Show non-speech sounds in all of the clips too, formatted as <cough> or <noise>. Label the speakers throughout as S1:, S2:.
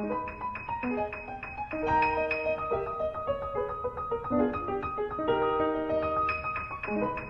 S1: thank you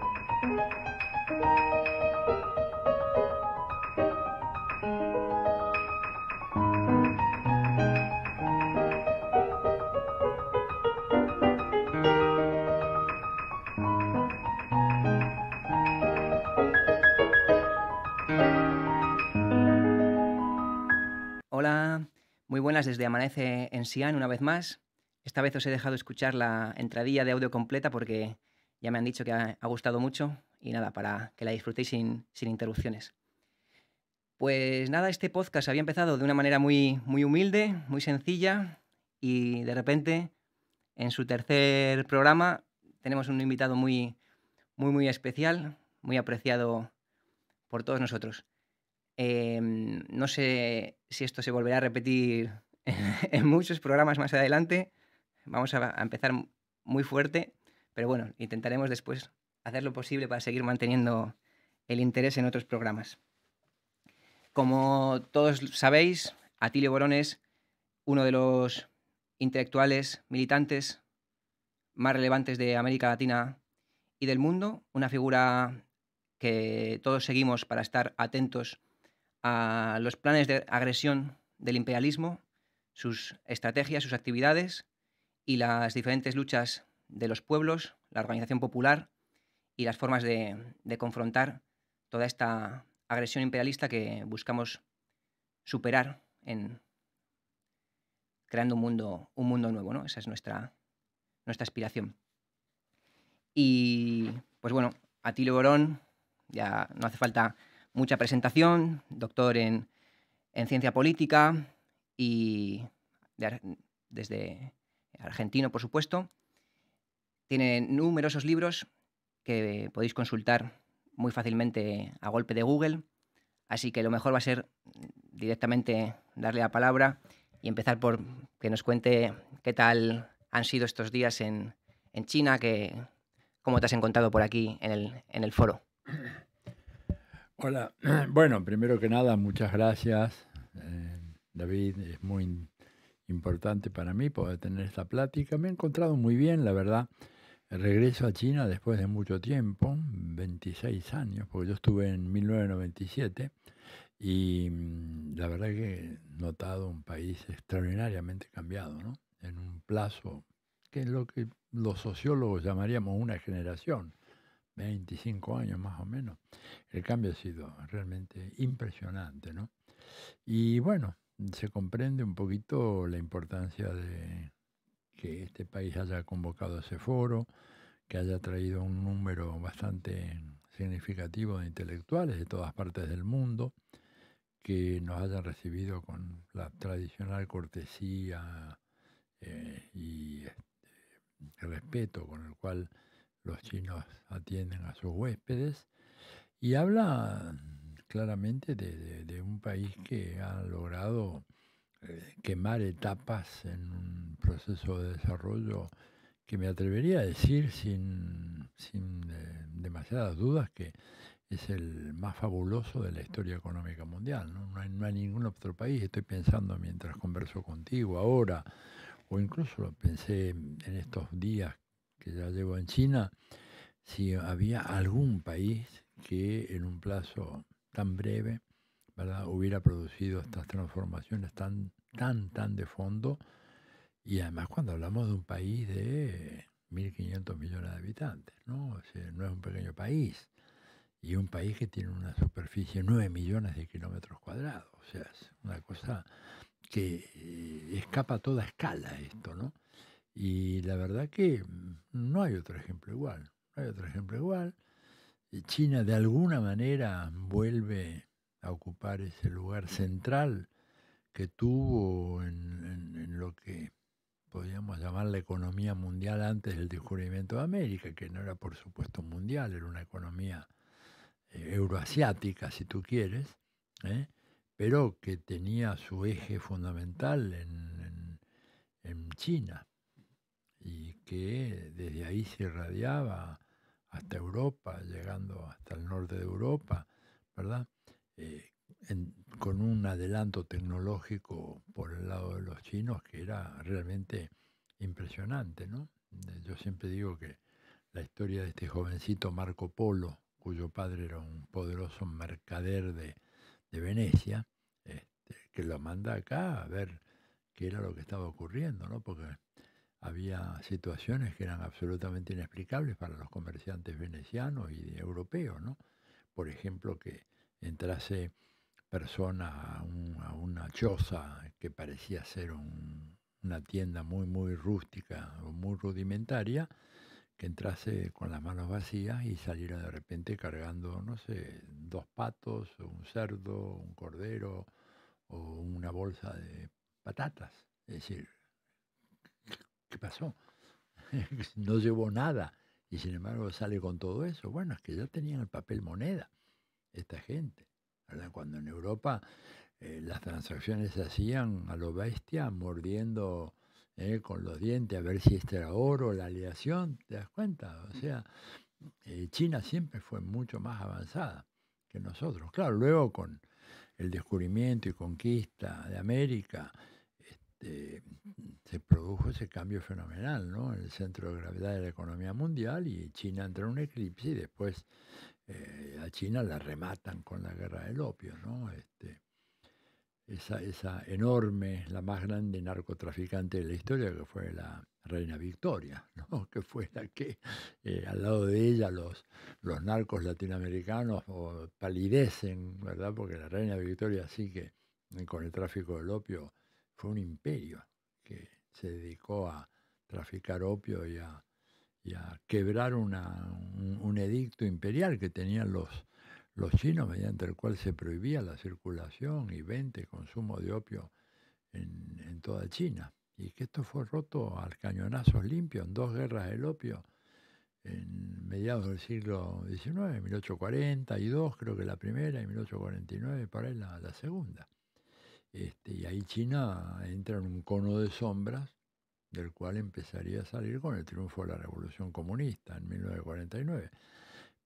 S1: buenas desde Amanece en Sian una vez más. Esta vez os he dejado escuchar la entradilla de audio completa porque ya me han dicho que ha, gustado mucho y nada, para que la disfrutéis sin, sin, interrupciones. Pues nada, este podcast había empezado de una manera muy, muy humilde, muy sencilla y de repente en su tercer programa tenemos un invitado muy, muy, muy especial, muy apreciado por todos nosotros. Em, no sé si esto se volverá a repetir <laughs> en muchos programas más adelante. Vamos a empezar muy fuerte, pero bueno, intentaremos después hacer lo posible para seguir manteniendo el interés en otros programas. Como todos sabéis, Atilio Borón es uno de los intelectuales militantes más relevantes de América Latina y del mundo, una figura que todos seguimos para estar atentos a los planes de agresión del imperialismo, sus estrategias, sus actividades y las diferentes luchas de los pueblos, la organización popular y las formas de, confrontar toda esta agresión imperialista que buscamos superar en creando un mundo, un mundo nuevo, ¿no? Esa es nuestra, nuestra aspiración. Y pues bueno, a ti, Borón, ya no hace falta mucha presentación, doctor en, ciencia política y desde argentino, por supuesto. Tiene numerosos libros que podéis consultar muy fácilmente a golpe de Google. Así que lo mejor va a ser directamente darle la palabra y empezar por que nos cuente qué tal han sido estos días en, China, que, cómo te has encontrado por aquí en el foro.
S2: Hola, <clears throat> bueno, primero que nada, muchas gracias, eh, David. Es muy importante para mí poder tener esta plática. Me he encontrado muy bien, la verdad. Regreso a China después de mucho tiempo, 26 años, porque yo estuve en 1997 y mm, la verdad que he notado un país extraordinariamente cambiado, ¿no? En un plazo que es lo que los sociólogos llamaríamos una generación. 25 años más o menos, el cambio ha sido realmente impresionante, ¿no? Y bueno, se comprende un poquito la importancia de que este país haya convocado ese foro, que haya traído un número bastante significativo de intelectuales de todas partes del mundo, que nos hayan recibido con la tradicional cortesía eh, y este, respeto con el cual los chinos atienden a sus huéspedes y habla claramente de, un país que ha logrado eh, quemar etapas en un proceso de desarrollo que me atrevería a decir sin, sin eh, demasiadas dudas que es el más fabuloso de la historia económica mundial. ¿no? hay, no hay ningún otro país, estoy pensando mientras converso contigo ahora, o incluso lo pensé en estos días que ya llevo en China, si había algún país que en un plazo tan breve hubiera producido estas transformaciones tan, tan, tan de fondo. Y además cuando hablamos de un país de 1.500 millones de habitantes, ¿no? O sea, no es un pequeño país. Y un país que tiene una superficie de 9 millones de kilómetros cuadrados. O sea, es una cosa que eh, escapa a toda escala esto, ¿no? Y la verdad que no hay otro ejemplo igual, no hay otro ejemplo igual. Eh, China de alguna manera vuelve a ocupar ese lugar central que tuvo en, lo que podríamos llamar la economía mundial antes del descubrimiento de América, que no era por supuesto mundial, era una economía eh, euroasiática, si tú quieres, ¿eh? pero que tenía su eje fundamental en China que desde ahí se irradiaba hasta Europa, llegando hasta el norte de Europa, ¿verdad? Eh, con un adelanto tecnológico por el lado de los chinos que era realmente impresionante, ¿no? Eh, yo siempre digo que la historia de este jovencito Marco Polo, cuyo padre era un poderoso mercader de, Venecia, este, que lo manda acá a ver qué era lo que estaba ocurriendo, ¿no? Porque había situaciones que eran absolutamente inexplicables para los comerciantes venecianos y europeos, ¿no? Por ejemplo, que entrase persona a, una choza que parecía ser una tienda muy, muy rústica o muy rudimentaria, que entrase con las manos vacías y saliera de repente cargando, no sé, dos patos, un cerdo, un cordero o una bolsa de patatas. Es decir, ¿qué pasó? <laughs> no llevó nada y sin embargo sale con todo eso. Bueno, es que ya tenían el papel moneda esta gente. Cuando en Europa eh, las transacciones se hacían a lo bestia, mordiendo eh, con los dientes a ver si este era oro, la aleación, ¿te das cuenta? O sea, eh, China siempre fue mucho más avanzada que nosotros. Claro, luego con el descubrimiento y conquista de América, este, se produjo ese cambio fenomenal ¿no? en el centro de gravedad de la economía mundial y China entra en un eclipse y después eh, a China la rematan con la guerra del opio. ¿no? Este, esa, esa enorme, la más grande narcotraficante de la historia que fue la, Reina Victoria, <laughs> ¿no? que fue la que eh, al lado de ella los, los narcos latinoamericanos palidecen, ¿verdad? Porque la Reina Victoria sí que con el tráfico del opio fue un imperio que se dedicó a traficar opio y a, quebrar un, edicto imperial que tenían los, los chinos, mediante el cual se prohibía la circulación y venta y consumo de opio en, toda China. Y que esto fue roto al cañonazo limpio en dos guerras del opio en mediados del siglo XIX, 1842 creo que la primera y 1849 para la segunda. Este, y ahí China entra en un cono de sombras del cual empezaría a salir con el triunfo de la Revolución Comunista en 1949.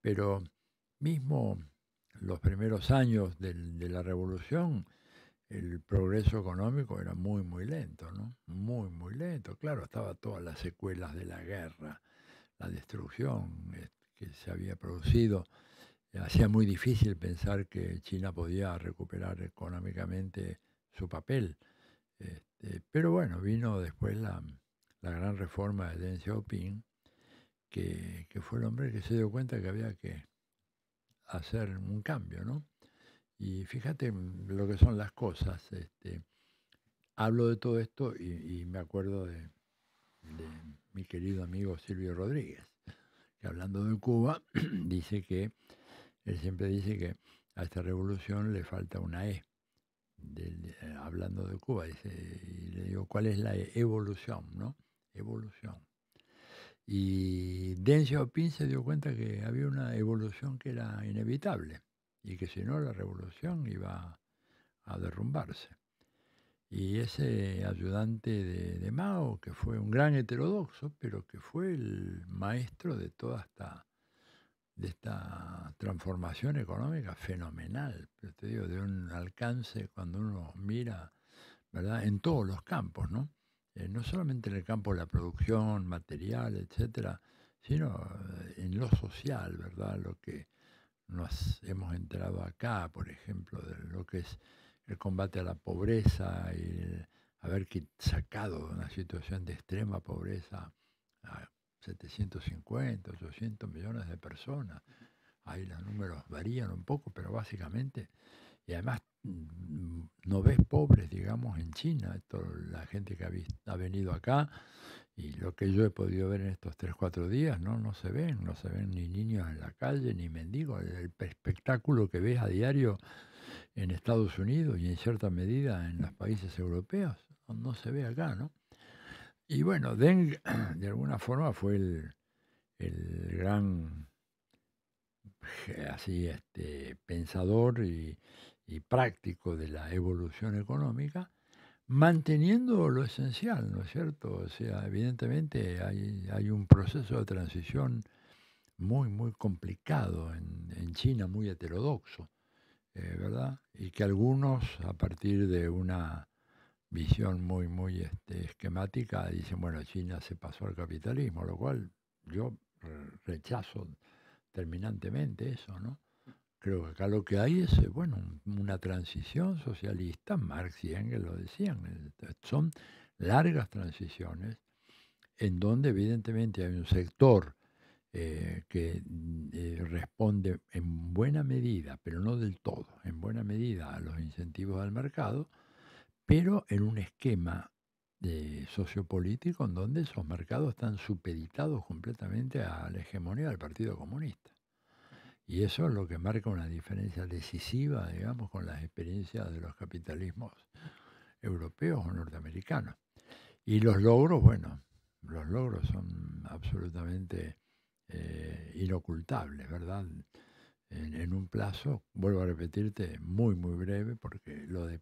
S2: Pero mismo los primeros años de, de la Revolución, el progreso económico era muy, muy lento, ¿no? Muy, muy lento. Claro, estaba todas las secuelas de la guerra, la destrucción eh, que se había producido. Hacía muy difícil pensar que China podía recuperar económicamente su papel. Este, pero bueno, vino después la, la gran reforma de Deng Xiaoping, que, fue el hombre que se dio cuenta que había que hacer un cambio, ¿no? Y fíjate lo que son las cosas. Este, hablo de todo esto y, me acuerdo de, mi querido amigo Silvio Rodríguez, que hablando de Cuba, <clears throat> dice que, él siempre dice que a esta revolución le falta una E. Eh, hablando de Cuba, y le digo, ¿cuál es la evolución? ¿no? Evolución. Y Deng Xiaoping se dio cuenta que había una evolución que era inevitable y que si no la revolución iba a derrumbarse. Y ese ayudante de Mao, que fue un gran heterodoxo, pero que fue el maestro de toda esta de esta transformación económica fenomenal, te digo, de un alcance cuando uno mira, ¿verdad? En todos los campos, ¿no? Eh, solamente en el campo de la producción, material, etcétera, sino eh, en lo social, ¿verdad? Lo que nos hemos entrado acá, por ejemplo, de lo que es el combate a la pobreza y haber sacado de una situación de extrema pobreza a 750, 800 millones de personas. Ahí los números varían un poco, pero básicamente, y además mm, no ves pobres, digamos, en China, Toda la gente que ha, venido acá, y lo que yo he podido ver en estos 3, 4 días, no, no se ven, no se ven ni niños en la calle, ni mendigos. El espectáculo que ves a diario en Estados Unidos y en cierta medida en los países europeos, no se ve acá, ¿no? Y bueno, Deng <clears throat> de alguna forma fue el, gran así este, pensador y, práctico de la evolución económica, manteniendo lo esencial, ¿no es cierto? O sea, evidentemente hay, hay un proceso de transición muy, muy complicado en, en China, muy heterodoxo, eh, ¿verdad? Y que algunos, a partir de una visión muy, muy este, esquemática, dicen, bueno, China se pasó al capitalismo, lo cual yo rechazo terminantemente eso, ¿no? Creo que acá lo que hay es, bueno, una transición socialista, Marx y Engels lo decían, son largas transiciones en donde evidentemente hay un sector eh, que eh, responde en buena medida, pero no del todo, en buena medida a los incentivos del mercado, pero en un esquema de sociopolítico en donde esos mercados están supeditados completamente a la hegemonía del Partido Comunista. Y eso es lo que marca una diferencia decisiva, digamos, con las experiencias de los capitalismos europeos o norteamericanos. Y los logros, bueno, los logros son absolutamente eh, inocultables, ¿verdad? en, un plazo, vuelvo a repetirte, muy, muy breve, porque lo de,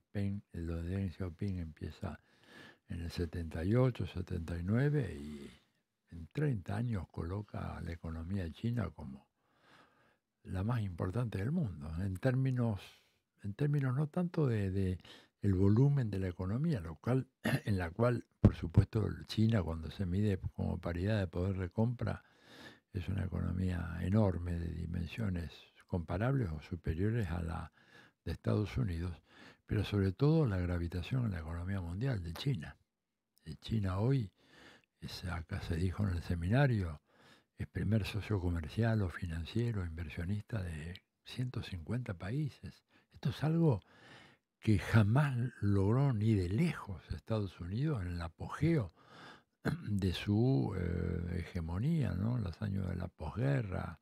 S2: lo de Deng Xiaoping empieza en el 78, 79 y en 30 años coloca a la economía china como la más importante del mundo, en términos, en términos no tanto de, el volumen de la economía, local, <clears throat> en la cual, por supuesto, China cuando se mide como paridad de poder de compra, es una economía enorme de dimensiones comparables o superiores a la de Estados Unidos, pero sobre todo la gravitación en la economía mundial de China. China hoy, acá se dijo en el seminario, es primer socio comercial o financiero, inversionista de 150 países. Esto es algo que jamás logró ni de lejos Estados Unidos en el apogeo de su eh, hegemonía, ¿no? los años de la posguerra,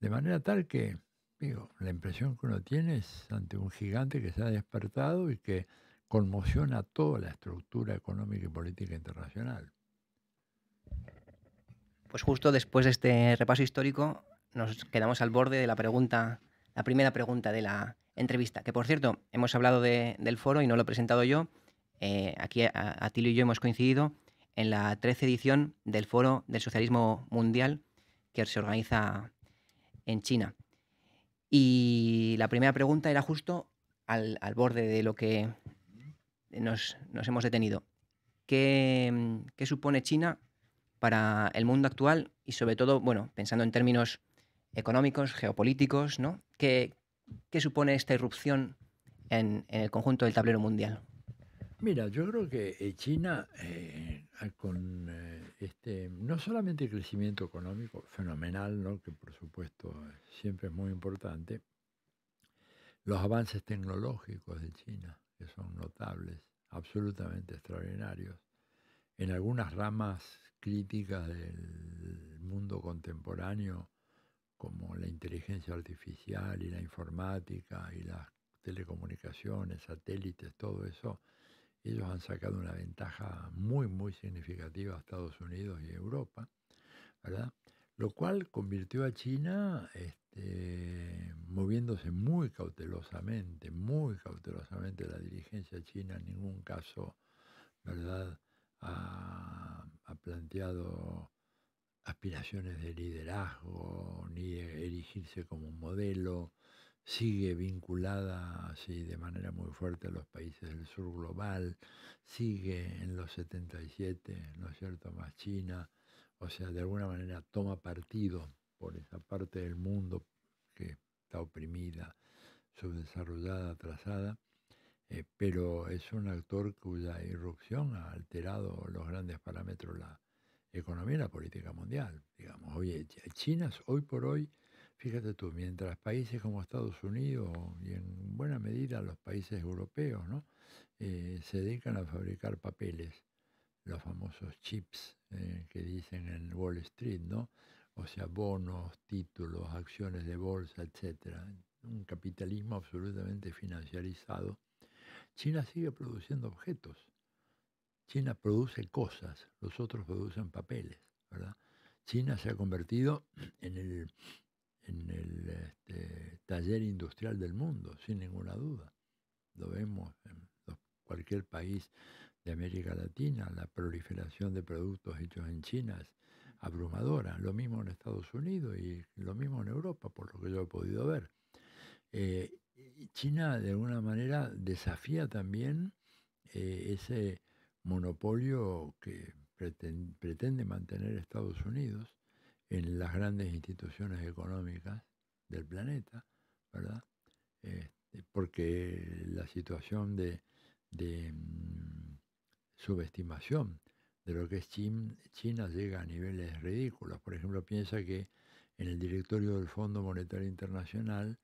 S2: de manera tal que, digo, la impresión que uno tiene es ante un gigante que se ha despertado y que conmociona toda la estructura económica y política internacional.
S1: Pues justo después de este repaso histórico nos quedamos al borde de la pregunta, la primera pregunta de la entrevista, que por cierto hemos hablado del foro y no lo he presentado yo. Eh, aquí a y yo hemos coincidido en la trece edición del Foro del Socialismo Mundial que se organiza en China. Y la primera pregunta era justo al, borde de lo que nos, hemos detenido. ¿Qué, supone China para el mundo actual y sobre todo, bueno, pensando en términos económicos, geopolíticos, ¿no? ¿Qué, supone esta irrupción en, en el conjunto del tablero mundial?
S2: Mira, yo creo que eh, China, eh, ah, con eh, este, no solamente el crecimiento económico, fenomenal, ¿no? que por supuesto siempre es muy importante, los avances tecnológicos de China, que son notables, absolutamente extraordinarios, en algunas ramas críticas del mundo contemporáneo, como la inteligencia artificial y la informática y las telecomunicaciones, satélites, todo eso, ellos han sacado una ventaja muy, muy significativa a Estados Unidos y Europa, ¿verdad? Lo cual convirtió a China este, moviéndose muy cautelosamente, muy cautelosamente la dirigencia china en ningún caso, ¿verdad? Ha, ha planteado aspiraciones de liderazgo, ni erigirse como un modelo, sigue vinculada así de manera muy fuerte a los países del sur global, sigue en los 77, ¿no es cierto?, más China, o sea, de alguna manera toma partido por esa parte del mundo que está oprimida, subdesarrollada, atrasada, eh, pero es un actor cuya irrupción ha alterado los grandes parámetros, la economía y la política mundial. Digamos, oye, China es hoy por hoy Fíjate tú, mientras países como Estados Unidos y en buena medida los países europeos ¿no? Eh, se dedican a fabricar papeles, los famosos chips eh, que dicen en Wall Street, ¿no? o sea, bonos, títulos, acciones de bolsa, etc. Un capitalismo absolutamente financiarizado. China sigue produciendo objetos. China produce cosas, los otros producen papeles. ¿verdad? China se ha convertido en el en el este, taller industrial del mundo, sin ninguna duda. Lo vemos en cualquier país de América Latina, la proliferación de productos hechos en China es abrumadora, lo mismo en Estados Unidos y lo mismo en Europa, por lo que yo he podido ver. Eh, China de alguna manera desafía también eh, ese monopolio que pretende mantener Estados Unidos en las grandes instituciones económicas del planeta, ¿verdad? Este, porque la situación de, mm, subestimación de lo que es China, China llega a niveles ridículos. Por ejemplo, piensa que en el directorio del Fondo Monetario Internacional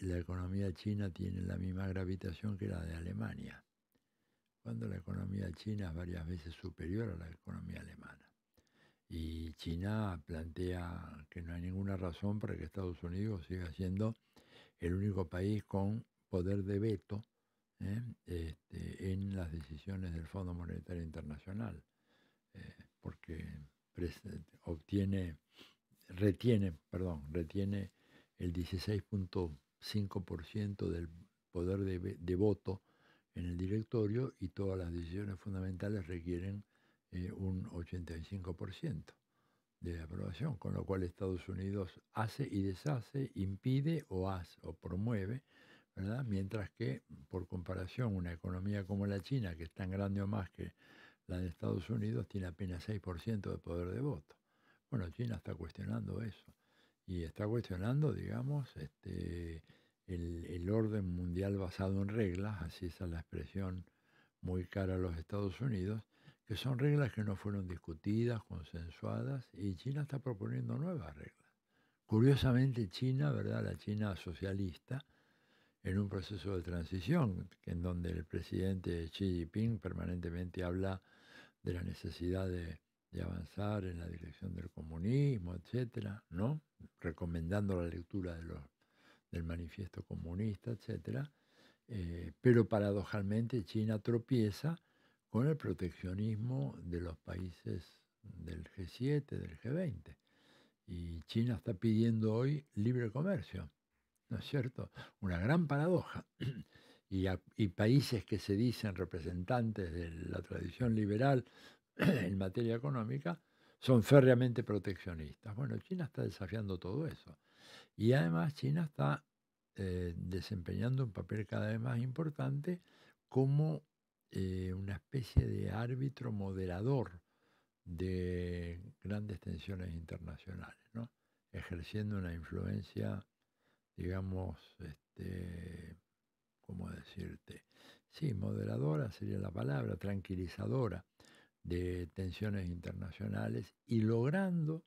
S2: la economía china tiene la misma gravitación que la de Alemania, cuando la economía china es varias veces superior a la economía alemana. Y China plantea que no hay ninguna razón para que Estados Unidos siga siendo el único país con poder de veto ¿eh? este, en las decisiones del Fondo Monetario Internacional, eh, porque obtiene, retiene, perdón, retiene el 16.5% del poder de voto en el directorio y todas las decisiones fundamentales requieren eh, un 85% de aprobación, con lo cual Estados Unidos hace y deshace, impide o hace o promueve, ¿verdad? Mientras que, por comparación, una economía como la China, que es tan grande o más que la de Estados Unidos, tiene apenas 6% de poder de voto. Bueno, China está cuestionando eso y está cuestionando, digamos, este, el, el, orden mundial basado en reglas, así es la expresión muy cara a los Estados Unidos, que son reglas que no fueron discutidas, consensuadas, y China está proponiendo nuevas reglas. Curiosamente, China, ¿verdad? La China socialista, en un proceso de transición, en donde el presidente Xi Jinping permanentemente habla de la necesidad de, avanzar en la dirección del comunismo, etcétera, ¿no? Recomendando la lectura del manifiesto comunista, etcétera. Eh, pero paradojalmente China tropieza con el proteccionismo de los países del G7, del G20. Y China está pidiendo hoy libre comercio, ¿no es cierto? Una gran paradoja. <clears throat> Y, países que se dicen representantes de la tradición liberal <clears throat> en materia económica son férreamente proteccionistas. Bueno, China está desafiando todo eso. Y además China está eh, desempeñando un papel cada vez más importante como eh, una especie de árbitro moderador de grandes tensiones internacionales, ejerciendo una influencia, digamos, este, ¿cómo decirte? Sí, moderadora sería la palabra, tranquilizadora de tensiones internacionales y logrando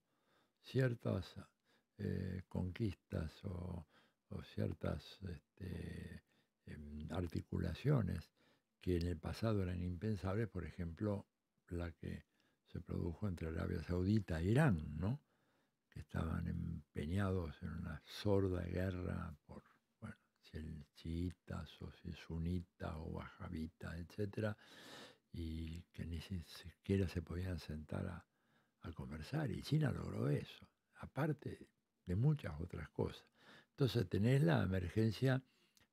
S2: ciertas eh, conquistas o, ciertas este, em, articulaciones que en el pasado eran impensables, por ejemplo, la que se produjo entre Arabia Saudita e Irán, ¿no? que estaban empeñados en una sorda guerra por bueno, si el chiita o si es sunita o bajavita, etc., y que ni siquiera se podían sentar a, a conversar, y China logró eso, aparte de muchas otras cosas. Entonces tenés la emergencia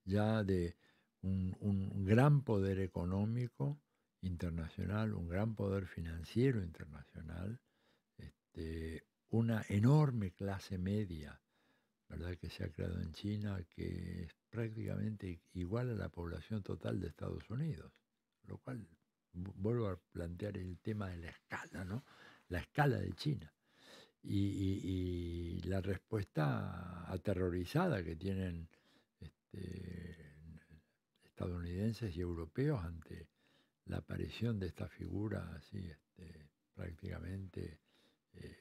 S2: ya de un, gran poder económico internacional, un gran poder financiero internacional, este, una enorme clase media, ¿verdad? Que se ha creado en China, que es prácticamente igual a la población total de Estados Unidos, lo cual vuelvo a plantear el tema de la escala, ¿no? La escala de China. Y, la respuesta aterrorizada que tienen este, estadounidenses y europeos ante la aparición de esta figura así este, prácticamente, eh,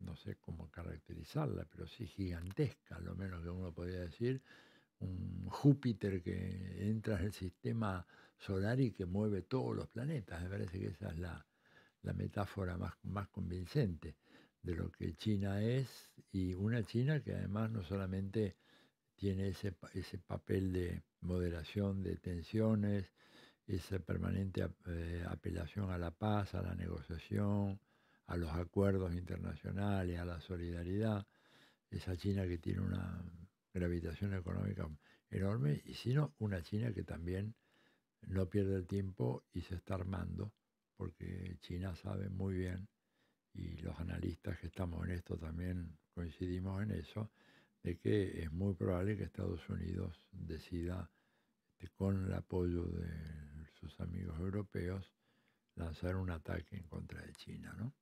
S2: no sé cómo caracterizarla, pero sí gigantesca, lo menos que uno podría decir, un Júpiter que entra en el sistema solar y que mueve todos los planetas. Me parece que esa es la, metáfora más, más convincente de lo que China es y una China que además no solamente tiene ese, papel de moderación de tensiones, esa permanente eh, apelación a la paz, a la negociación, a los acuerdos internacionales, a la solidaridad, esa China que tiene una gravitación económica enorme, y sino una China que también no pierde el tiempo y se está armando, porque China sabe muy bien, y los analistas que estamos en esto también coincidimos en eso, de que es muy probable que Estados Unidos decida, este, con el apoyo de sus amigos europeos, lanzar un ataque en contra de China. ¿no?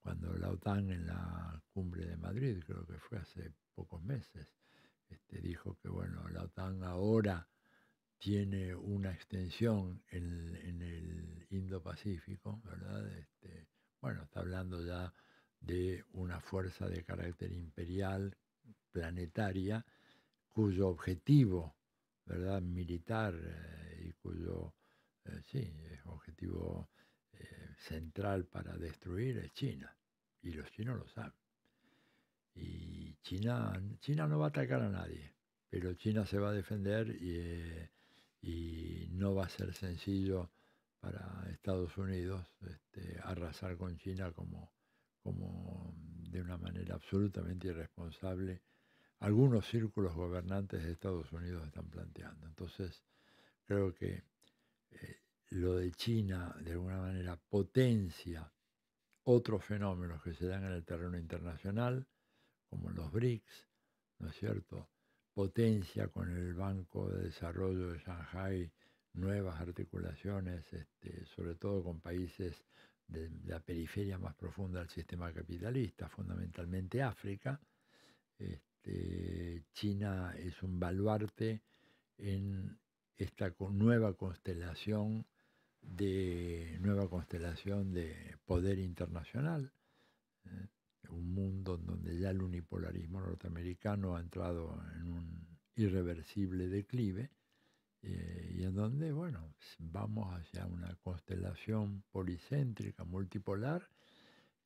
S2: Cuando la OTAN en la cumbre de Madrid, creo que fue hace pocos meses, este, dijo que bueno, la OTAN ahora tiene una extensión en, el Indo-Pacífico, ¿verdad? Este, bueno, está hablando ya de una fuerza de carácter imperial planetaria cuyo objetivo, ¿verdad?, militar eh, y cuyo, eh, objetivo eh, central para destruir es China. Y los chinos lo saben. Y China, China no va a atacar a nadie, pero China se va a defender y, no va a ser sencillo para Estados Unidos este, arrasar con China como, como de una manera absolutamente irresponsable algunos círculos gobernantes de Estados Unidos están planteando. Entonces, creo que eh, lo de China, de alguna manera, potencia otros fenómenos que se dan en el terreno internacional, como los BRICS, ¿no es cierto? Potencia con el Banco de Desarrollo de Shanghai nuevas articulaciones, este, sobre todo con países de, la periferia más profunda del sistema capitalista, fundamentalmente África. Este, este, China es un baluarte en esta nueva constelación de nueva constelación de poder internacional, ¿eh? un mundo en donde ya el unipolarismo norteamericano ha entrado en un irreversible declive eh, y en donde, bueno, vamos hacia una constelación policéntrica, multipolar,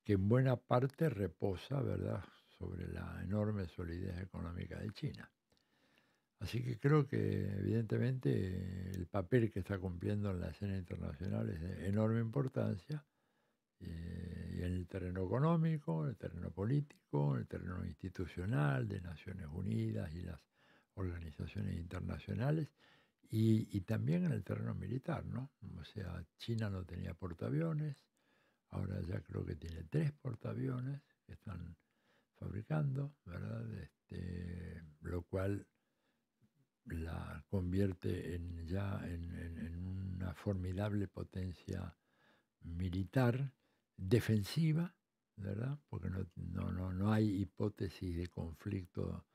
S2: que en buena parte reposa, ¿verdad?, sobre la enorme solidez económica de China. Así que creo que evidentemente el papel que está cumpliendo en la escena internacional es de enorme importancia, eh, y en el terreno económico, en el terreno político, en el terreno institucional de Naciones Unidas y las organizaciones internacionales, y, y también en el terreno militar, ¿no? O sea, China no tenía portaaviones, ahora ya creo que tiene tres portaaviones que están fabricando, ¿verdad? Este, lo cual la convierte en ya en, una formidable potencia militar defensiva, ¿verdad? Porque no, no, hay hipótesis de conflicto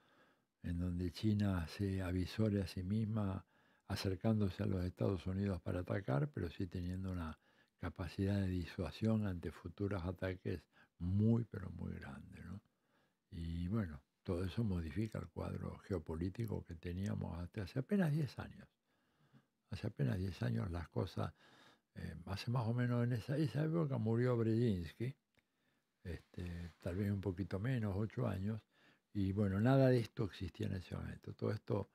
S2: en donde China se avisore a sí misma acercándose a los Estados Unidos para atacar, pero sí teniendo una capacidad de disuasión ante futuros ataques muy, pero muy grande. ¿no? bueno, todo eso modifica el cuadro geopolítico que teníamos hasta hace apenas 10 años. Hace apenas 10 años las cosas, eh, hace más o menos en esa, época murió Brzezinski, este, tal vez un poquito menos, 8 años, y bueno, nada de esto existía en ese momento. Todo esto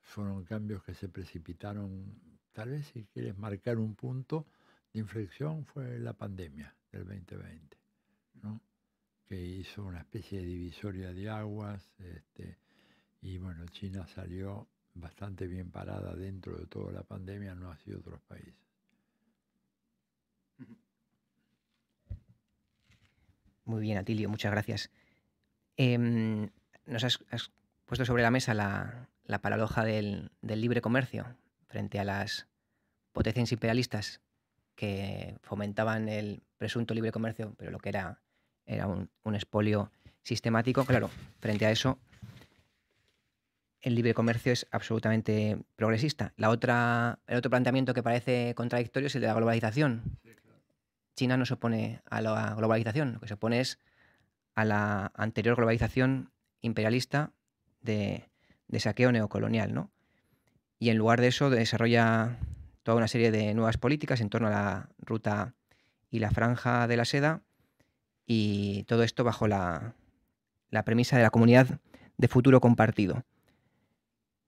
S2: fueron cambios que se precipitaron, tal vez si quieres marcar un punto de inflexión fue la pandemia del 2020 que hizo una especie de divisoria de aguas, este, y bueno, China salió bastante bien parada dentro de toda la pandemia, no ha sido otros países.
S1: Muy bien, Atilio, muchas gracias. Em, nos has, puesto sobre la mesa la, la paradoja del, libre comercio frente a las potencias imperialistas que fomentaban el presunto libre comercio, pero lo que era era un, un expolio sistemático. Claro, frente a eso, el libre comercio es absolutamente progresista. La otra, el otro planteamiento que parece contradictorio es el de la globalización. China no se opone a la globalización, lo que se opone es a la anterior globalización imperialista de, de saqueo neocolonial, ¿no? Y en lugar de eso desarrolla toda una serie de nuevas políticas en torno a la ruta y la franja de la seda, y todo esto bajo la, premisa de la comunidad de futuro compartido,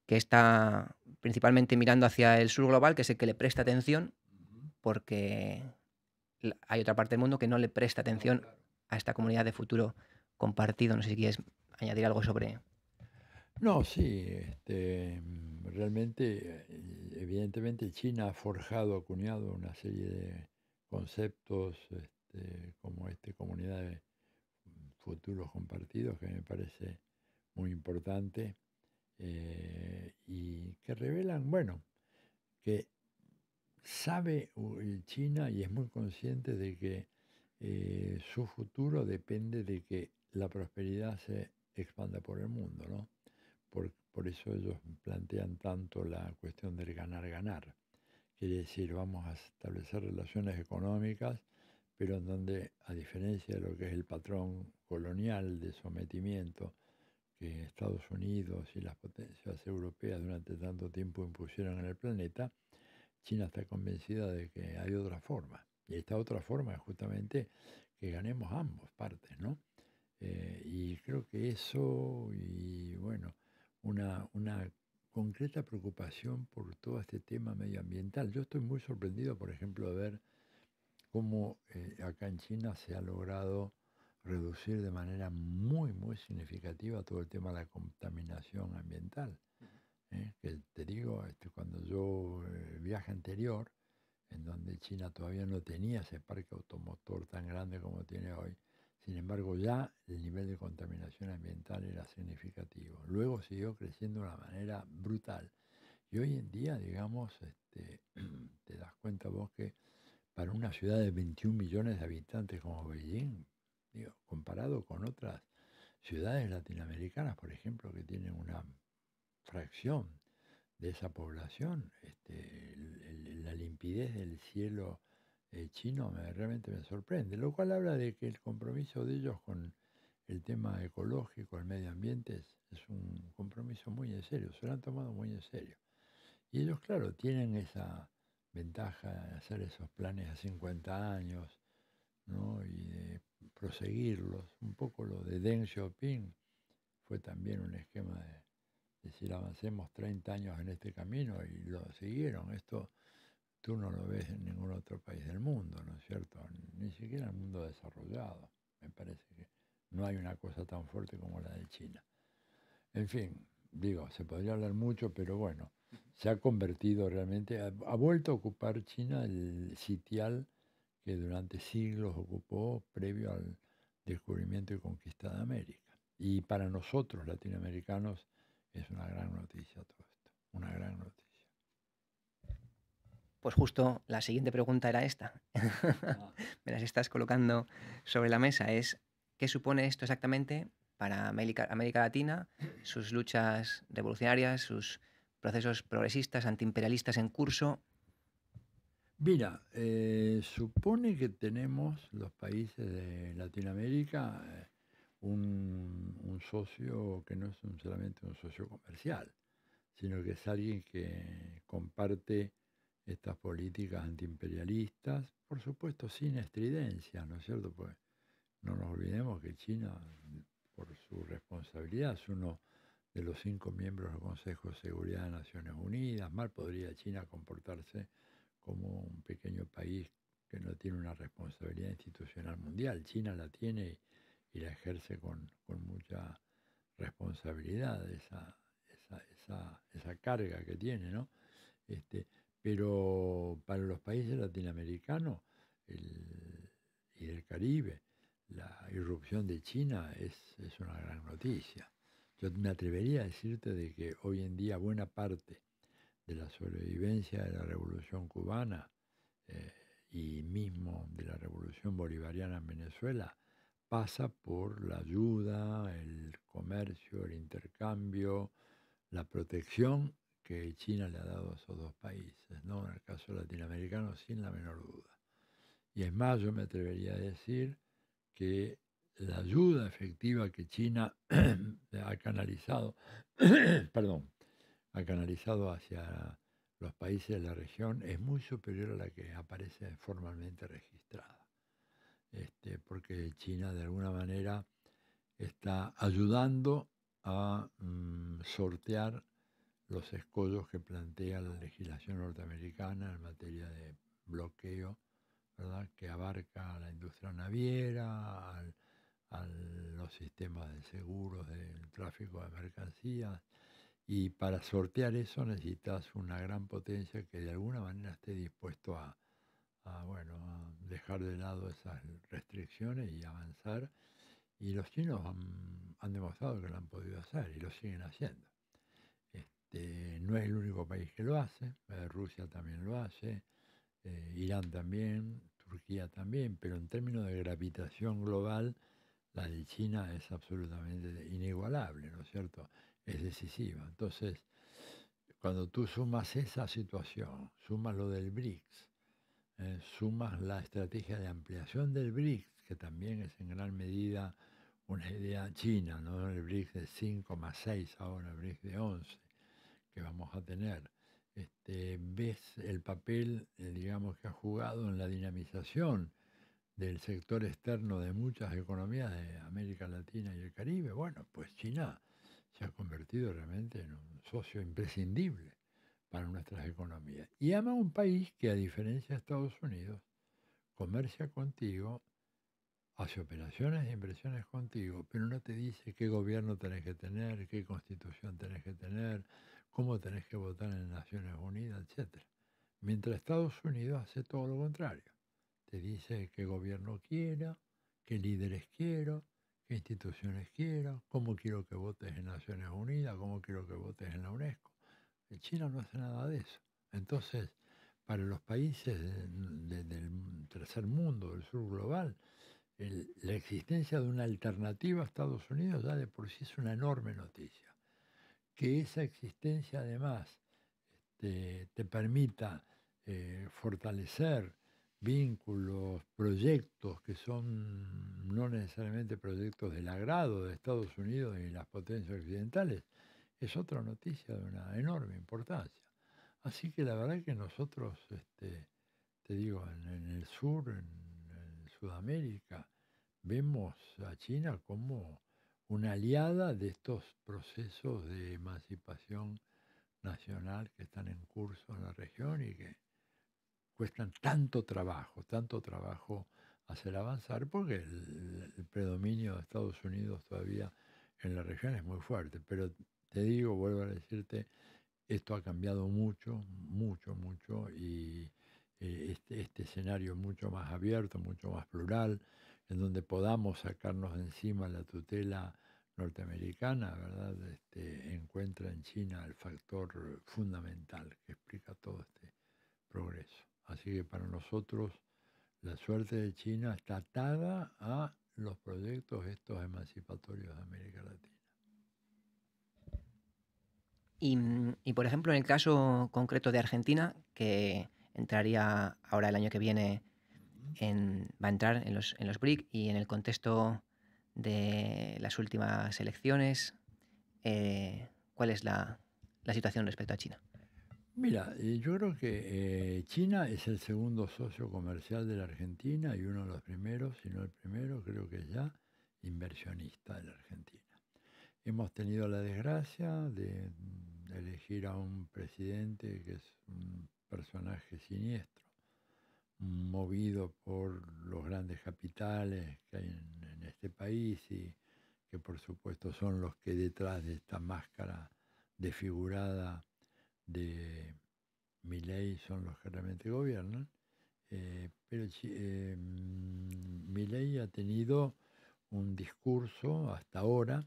S1: que está principalmente mirando hacia el sur global, que es el que le presta atención, porque hay otra parte del mundo que no le presta atención a esta comunidad de futuro compartido. No sé si quieres añadir algo sobre.
S2: No, sí, este, realmente, evidentemente China ha forjado, acuñado una serie de conceptos este, eh, como esta comunidad de futuros compartidos, que me parece muy importante, eh, y que revelan, bueno, que sabe China y es muy consciente de que eh, su futuro depende de que la prosperidad se expanda por el mundo, ¿no? por eso ellos plantean tanto la cuestión del ganar-ganar. Quiere decir, vamos a establecer relaciones económicas pero en donde, a diferencia de lo que es el patrón colonial de sometimiento que Estados Unidos y las potencias europeas durante tanto tiempo impusieron en el planeta, China está convencida de que hay otra forma. Y esta otra forma es justamente que ganemos ambos partes, ¿no? Eh, y creo que eso y bueno, una, una concreta preocupación por todo este tema medioambiental. Yo estoy muy sorprendido, por ejemplo, de ver cómo eh, acá en China se ha logrado reducir de manera muy, muy significativa todo el tema de la contaminación ambiental. ¿eh? Que te digo, este, cuando yo eh, viaje anterior, en donde China todavía no tenía ese parque automotor tan grande como tiene hoy, sin embargo ya el nivel de contaminación ambiental era significativo. Luego siguió creciendo de una manera brutal. Y hoy en día, digamos, este, <clears throat> te das cuenta vos que para una ciudad de 21 millones de habitantes como Beijing, comparado con otras ciudades latinoamericanas, por ejemplo, que tienen una fracción de esa población, este, la limpidez del cielo eh, chino me, realmente me sorprende, lo cual habla de que el compromiso de ellos con el tema ecológico, el medio ambiente, es, es un compromiso muy en serio, se lo han tomado muy en serio. Y ellos, claro, tienen esa ventaja de hacer esos planes a 50 años ¿no? y de proseguirlos. Un poco lo de Deng Xiaoping fue también un esquema de decir avancemos 30 años en este camino y lo siguieron. Esto tú no lo ves en ningún otro país del mundo, ¿no es cierto? Ni siquiera en el mundo desarrollado. Me parece que no hay una cosa tan fuerte como la de China. En fin, digo, se podría hablar mucho, pero bueno, se ha convertido realmente, ha, vuelto a ocupar China el sitial que durante siglos ocupó previo al descubrimiento y conquista de América. Y para nosotros, latinoamericanos,
S1: es una gran noticia todo esto, una gran noticia. Pues justo la siguiente pregunta era esta. Ah. <laughs> Me las estás colocando sobre la mesa. Es, ¿qué supone esto exactamente para América, América Latina, sus luchas revolucionarias, sus procesos progresistas, antiimperialistas en curso? Mira,
S2: eh, supone que tenemos los países de Latinoamérica eh, un, socio que no es solamente un socio comercial, sino que es alguien que comparte estas políticas antiimperialistas, por supuesto sin estridencia, ¿no es cierto? Pues no nos olvidemos que China, por su responsabilidad, es uno de los cinco miembros del Consejo de Seguridad de Naciones Unidas. Mal podría China comportarse como un pequeño país que no tiene una responsabilidad institucional mundial. China la tiene y, la ejerce con, mucha responsabilidad, esa, esa, esa, carga que tiene, ¿no? Este, pero para los países latinoamericanos y del Caribe, la irrupción de China es, es una gran noticia. Yo me atrevería a decirte de que hoy en día buena parte de la sobrevivencia de la revolución cubana eh, y mismo de la revolución bolivariana en Venezuela pasa por la ayuda, el comercio, el intercambio, la protección que China le ha dado a esos dos países, ¿no? En el caso latinoamericano, sin la menor duda. Y es más, yo me atrevería a decir que la ayuda efectiva que China <clears throat> ha canalizado, <clears throat> perdón, ha canalizado hacia los países de la región es muy superior a la que aparece formalmente registrada. Este, porque China de alguna manera está ayudando a mm, sortear los escollos que plantea la legislación norteamericana en materia de bloqueo, que abarca a la industria naviera, al, a los sistemas de seguros del tráfico de mercancías. Y para sortear eso necesitas una gran potencia que de alguna manera esté dispuesto a, dejar de lado esas restricciones y avanzar. Y los chinos han, demostrado que lo han podido hacer y lo siguen haciendo. Este, no es el único país que lo hace, eh, Rusia también lo hace, eh, Irán también, Turquía también, pero en términos de gravitación global, la de China es absolutamente inigualable, ¿no es cierto? Es decisiva. Entonces, cuando tú sumas esa situación, sumas lo del BRICS, eh, sumas la estrategia de ampliación del BRICS, que también es en gran medida una idea china, ¿no? El BRICS de más 6, ahora, el BRICS de 11 que vamos a tener. Este, ves el papel, eh, digamos, que ha jugado en la dinamización del sector externo de muchas economías de América Latina y el Caribe, bueno, pues China se ha convertido realmente en un socio imprescindible para nuestras economías. Y ama un país que, a diferencia de Estados Unidos, comercia contigo, hace operaciones e inversiones contigo, pero no te dice qué gobierno tenés que tener, qué constitución tenés que tener, cómo tenés que votar en Naciones Unidas, etc. Mientras Estados Unidos hace todo lo contrario. Te dice qué gobierno quiera, qué líderes quiero, qué instituciones quiero, cómo quiero que votes en Naciones Unidas, cómo quiero que votes en la UNESCO. El China no hace nada de eso. Entonces, para los países del tercer mundo, del sur global, la existencia de una alternativa a Estados Unidos ya de por sí es una enorme noticia. Que esa existencia además este, te permita eh, fortalecer vínculos, proyectos que son no necesariamente proyectos del agrado de Estados Unidos y las potencias occidentales, es otra noticia de una enorme importancia. Así que la verdad que nosotros, este, te digo, en, el sur, en, Sudamérica, vemos a China como una aliada de estos procesos de emancipación nacional que están en curso en la región y que cuestan tanto trabajo, tanto trabajo hacer avanzar, porque el, predominio de Estados Unidos todavía en la región es muy fuerte. Pero te digo, vuelvo a decirte, esto ha cambiado mucho, mucho, mucho, y eh, este, este, escenario mucho más abierto, mucho más plural, en donde podamos sacarnos de encima la tutela norteamericana, ¿verdad? Este, encuentra en China el factor fundamental que explica todo este progreso. Así que para nosotros la suerte de China está atada a los proyectos estos emancipatorios de América Latina.
S1: Y, por ejemplo, en el caso concreto de Argentina, que entraría ahora el año que viene, en, va a entrar en los, en los BRIC y en el contexto de las últimas elecciones, eh, ¿cuál es la, la situación respecto a China?
S2: Mira, eh, yo creo que eh, China es el segundo socio comercial de la Argentina y uno de los primeros, si no el primero, creo que ya, inversionista de la Argentina. Hemos tenido la desgracia de, mm, elegir a un presidente que es un personaje siniestro, movido por los grandes capitales que hay en, en este país y que por supuesto son los que detrás de esta máscara desfigurada de Milei son los que realmente gobiernan, eh, pero eh, Milei ha tenido un discurso hasta ahora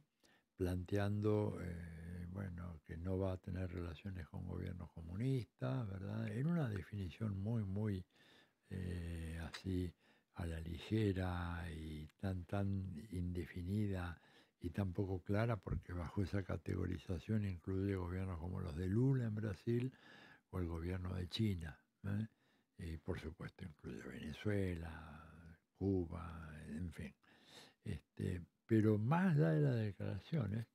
S2: planteando eh, bueno, que no va a tener relaciones con gobiernos comunistas, ¿verdad? En una definición muy, muy eh, así a la ligera y tan, tan indefinida y tampoco clara porque bajo esa categorización incluye gobiernos como los de Lula en Brasil o el gobierno de China. ¿eh? Y por supuesto incluye Venezuela, Cuba, en fin. Este, pero más allá de las declaraciones,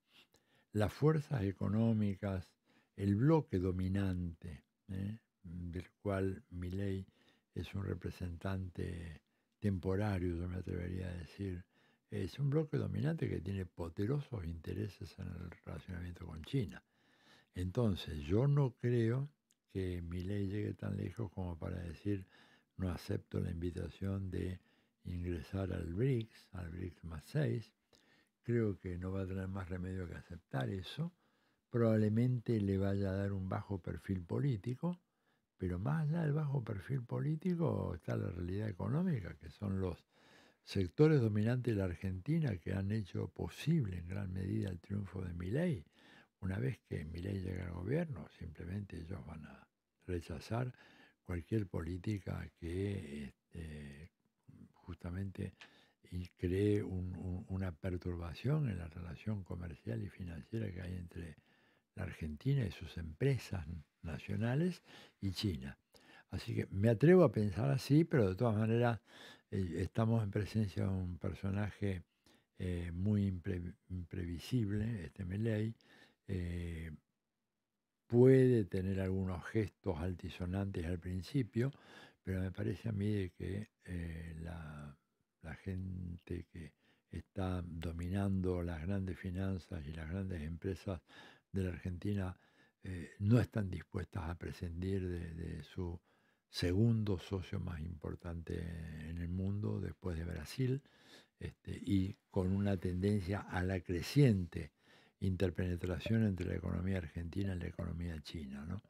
S2: las fuerzas económicas, el bloque dominante, ¿eh? del cual Miley es un representante temporario, yo me atrevería a decir, es un bloque dominante que tiene poderosos intereses en el relacionamiento con China. Entonces, yo no creo que mi ley llegue tan lejos como para decir no acepto la invitación de ingresar al BRICS, al BRICS más 6. Creo que no va a tener más remedio que aceptar eso. Probablemente le vaya a dar un bajo perfil político, pero más allá del bajo perfil político está la realidad económica, que son los sectores dominantes de la Argentina que han hecho posible en gran medida el triunfo de Milei. Una vez que Milei llega al gobierno, simplemente ellos van a rechazar cualquier política que este, justamente cree una perturbación en la relación comercial y financiera que hay entre la Argentina y sus empresas nacionales y China. Así que me atrevo a pensar así, pero de todas maneras eh, estamos en presencia de un personaje eh, muy imprevisible, este Meley. Eh, puede tener algunos gestos altisonantes al principio, pero me parece a mí que la, gente que está dominando las grandes finanzas y las grandes empresas de la Argentina no están dispuestas a prescindir de su segundo socio más importante en el mundo después de Brasil este, y con una tendencia a la creciente interpenetración entre la economía argentina y la economía china, ¿no?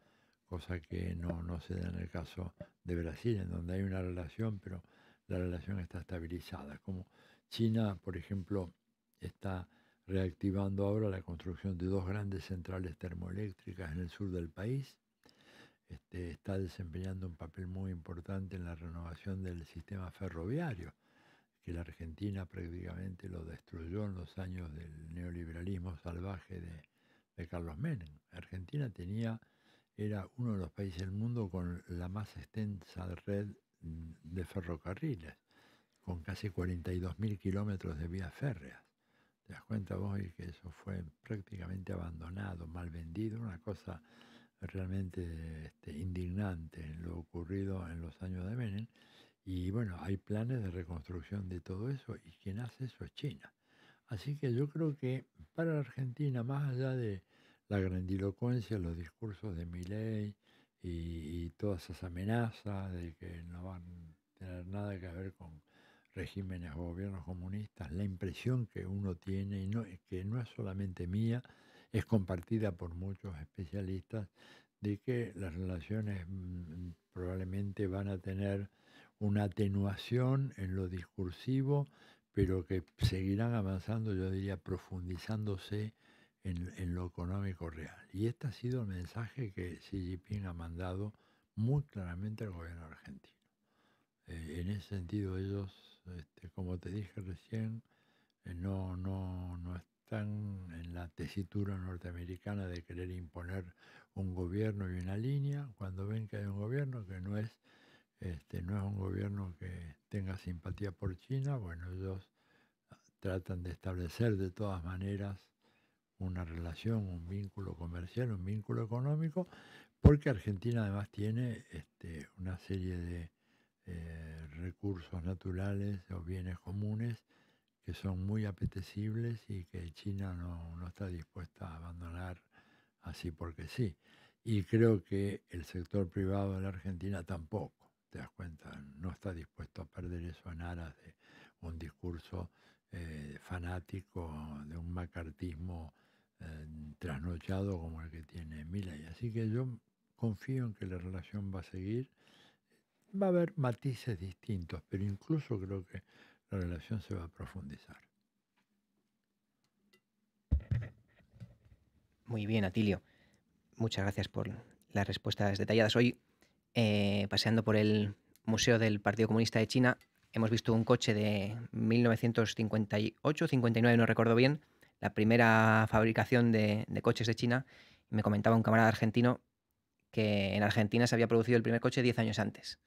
S2: cosa que no, no se da en el caso de Brasil, en donde hay una relación, pero la relación está estabilizada. Como China, por ejemplo, está reactivando ahora la construcción de dos grandes centrales termoeléctricas en el sur del país, este, está desempeñando un papel muy importante en la renovación del sistema ferroviario, que la Argentina prácticamente lo destruyó en los años del neoliberalismo salvaje de, de Carlos Menem. Argentina tenía, era uno de los países del mundo con la más extensa red de ferrocarriles, con casi 42.000 kilómetros de vías férreas. ¿Te das cuenta vos que eso fue prácticamente abandonado, mal vendido, una cosa realmente este, indignante lo ocurrido en los años de Menem. Y bueno, hay planes de reconstrucción de todo eso y quien hace eso es China. Así que yo creo que para la Argentina, más allá de la grandilocuencia, los discursos de Milley y, todas esas amenazas de que no van a tener nada que ver con regímenes o gobiernos comunistas, la impresión que uno tiene, y que no es solamente mía, es compartida por muchos especialistas, de que las relaciones mm, probablemente van a tener una atenuación en lo discursivo, pero que seguirán avanzando, yo diría, profundizándose en, lo económico real. Y este ha sido el mensaje que Xi Jinping ha mandado muy claramente al gobierno argentino. Eh, en ese sentido, ellos, este, como te dije recién, eh, no, no, no, están en la tesitura norteamericana de querer imponer un gobierno y una línea, cuando ven que hay un gobierno que no es, este, no es un gobierno que tenga simpatía por China, bueno, ellos ah, tratan de establecer de todas maneras una relación, un vínculo comercial, un vínculo económico, porque Argentina además tiene este, una serie de eh, recursos naturales o bienes comunes que son muy apetecibles y que China no, no está dispuesta a abandonar así porque sí. Y creo que el sector privado de la Argentina tampoco, te das cuenta, no está dispuesto a perder eso en aras de un discurso eh, fanático, de un macartismo eh, trasnochado como el que tiene Milay. Así que yo confío en que la relación va a seguir. Va a haber matices distintos, pero incluso creo que la relación se va a profundizar.
S1: Muy bien, Atilio. Muchas gracias por las respuestas detalladas. Hoy, eh, paseando por el Museo del Partido Comunista de China, hemos visto un coche de 1958, 59, no recuerdo bien, la primera fabricación de, coches de China. Me comentaba un camarada argentino que en Argentina se había producido el primer coche 10 años antes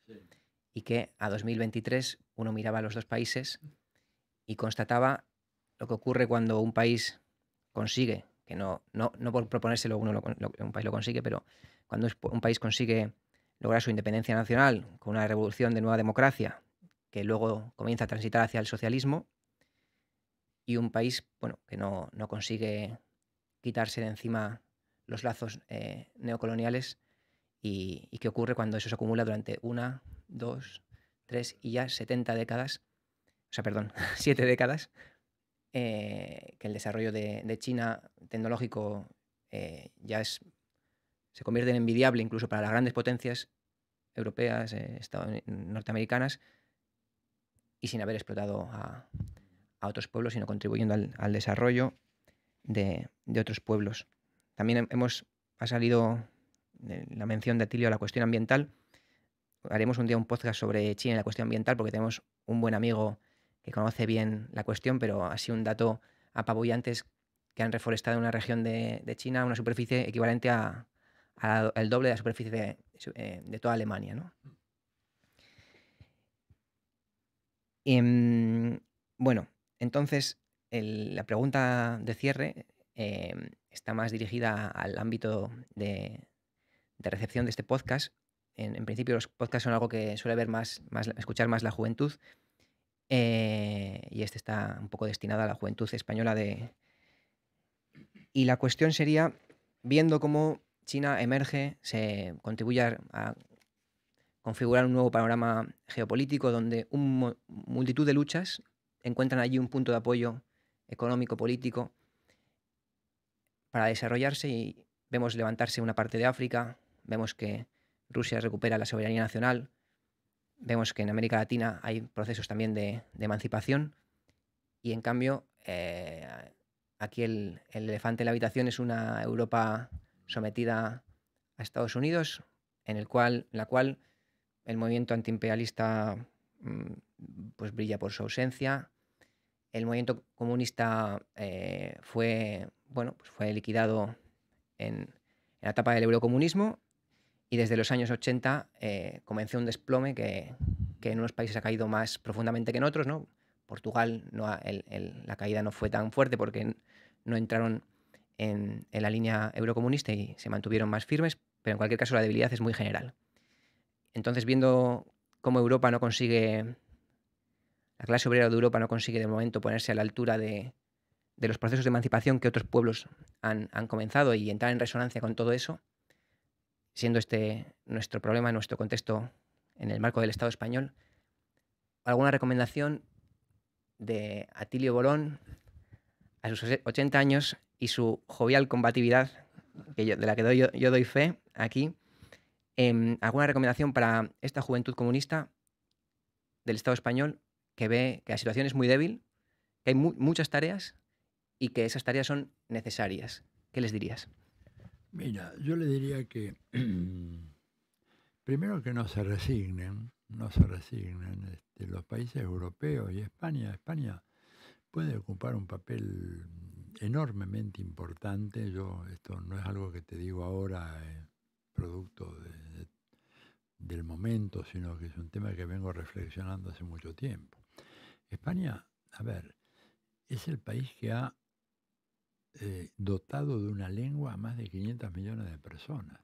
S1: y que a 2023 uno miraba a los dos países mm. y constataba lo que ocurre cuando un país consigue, que no, no, no por proponérselo uno un país lo consigue, pero cuando un país consigue lograr su independencia nacional con una revolución de nueva democracia que luego comienza a transitar hacia el socialismo y un país bueno, que no, no consigue quitarse de encima los lazos eh, neocoloniales y, y qué ocurre cuando eso se acumula durante una, dos, tres y ya 70 décadas, o sea, perdón, <laughs> siete décadas, eh, que el desarrollo de, China tecnológico eh, ya es, se convierte en envidiable incluso para las grandes potencias europeas, eh, norteamericanas, y sin haber explotado a, otros pueblos, sino contribuyendo al, desarrollo de, otros pueblos. También hemos, ha salido la mención de Atilio a la cuestión ambiental haremos un día un podcast sobre China y la cuestión ambiental, porque tenemos un buen amigo que conoce bien la cuestión, pero así un dato apabullante que han reforestado una región de, China una superficie equivalente a, al doble de la superficie de, eh, toda Alemania. ¿no? Em, bueno, entonces la pregunta de cierre em, está más dirigida al ámbito de recepción de este podcast en, principio los podcasts son algo que suele ver más, escuchar más la juventud. Eh, y este está un poco destinado a la juventud española de... Y la cuestión sería, viendo cómo China emerge, se contribuye a configurar un nuevo panorama geopolítico donde una multitud de luchas encuentran allí un punto de apoyo económico, político, para desarrollarse y vemos levantarse una parte de África, vemos que Rusia recupera la soberanía nacional. Vemos que en América Latina hay procesos también de, emancipación y en cambio eh, aquí el, elefante en la habitación es una Europa sometida a Estados Unidos, en el cual, la cual el movimiento antiimperialista mm, pues, brilla por su ausencia. El movimiento comunista eh, fue, bueno, pues fue liquidado en la etapa del eurocomunismo y desde los años 80 eh, comenzó un desplome que, en unos países ha caído más profundamente que en otros. ¿no? Portugal, no la caída no fue tan fuerte porque no entraron en, la línea eurocomunista y se mantuvieron más firmes, pero en cualquier caso la debilidad es muy general. Entonces, viendo cómo Europa no consigue, la clase obrera de Europa no consigue de momento ponerse a la altura de, los procesos de emancipación que otros pueblos han comenzado y entrar en resonancia con todo eso, siendo este nuestro problema, nuestro contexto en el marco del Estado español, alguna recomendación de Atilio Bolón a sus 80 años y su jovial combatividad, que de la que yo, doy fe aquí, em, alguna recomendación para esta juventud comunista del Estado español que ve que la situación es muy débil, que hay muchas tareas y que esas tareas son necesarias. ¿Qué les dirías?
S2: Mira, yo le diría que <clears throat> primero que no se resignen, no se resignen este, los países europeos y España. España puede ocupar un papel enormemente importante. Yo esto no es algo que te digo ahora, eh, producto del momento, sino que es un tema que vengo reflexionando hace mucho tiempo. España, a ver, es el país que ha eh, dotado de una lengua a más de 500 millones de personas.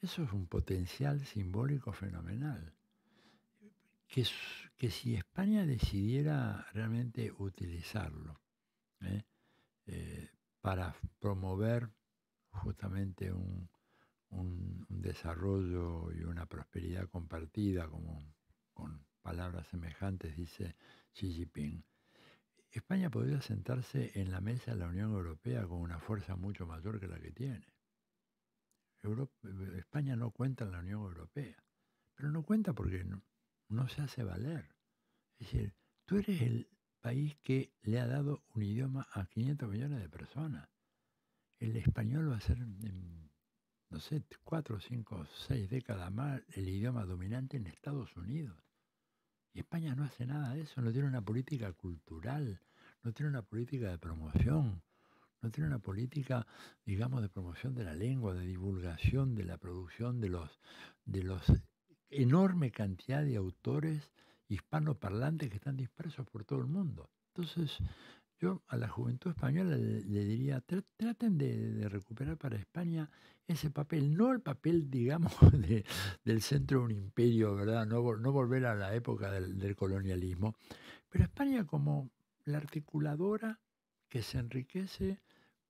S2: Eso es un potencial simbólico fenomenal. Que, si España decidiera realmente utilizarlo ¿eh? Eh, para promover justamente un, un, desarrollo y una prosperidad compartida, como con palabras semejantes dice Xi Jinping, España podría sentarse en la mesa de la Unión Europea con una fuerza mucho mayor que la que tiene. Eh, España no cuenta en la Unión Europea, pero no cuenta porque no, se hace valer. Es decir, tú eres el país que le ha dado un idioma a 500 millones de personas. El español va a ser no sé, cuatro, cinco, seis décadas más el idioma dominante en Estados Unidos. España no hace nada de eso, no tiene una política cultural, no tiene una política de promoción, no tiene una política, digamos, de promoción de la lengua, de divulgación de la producción de los, de los enorme cantidad de autores hispanoparlantes que están dispersos por todo el mundo. Entonces, a la juventud española le, diría, traten de, recuperar para España ese papel, no el papel, digamos, <laughs> del centro de un imperio, ¿verdad? No, no volver a la época del, del colonialismo, pero España como la articuladora que se enriquece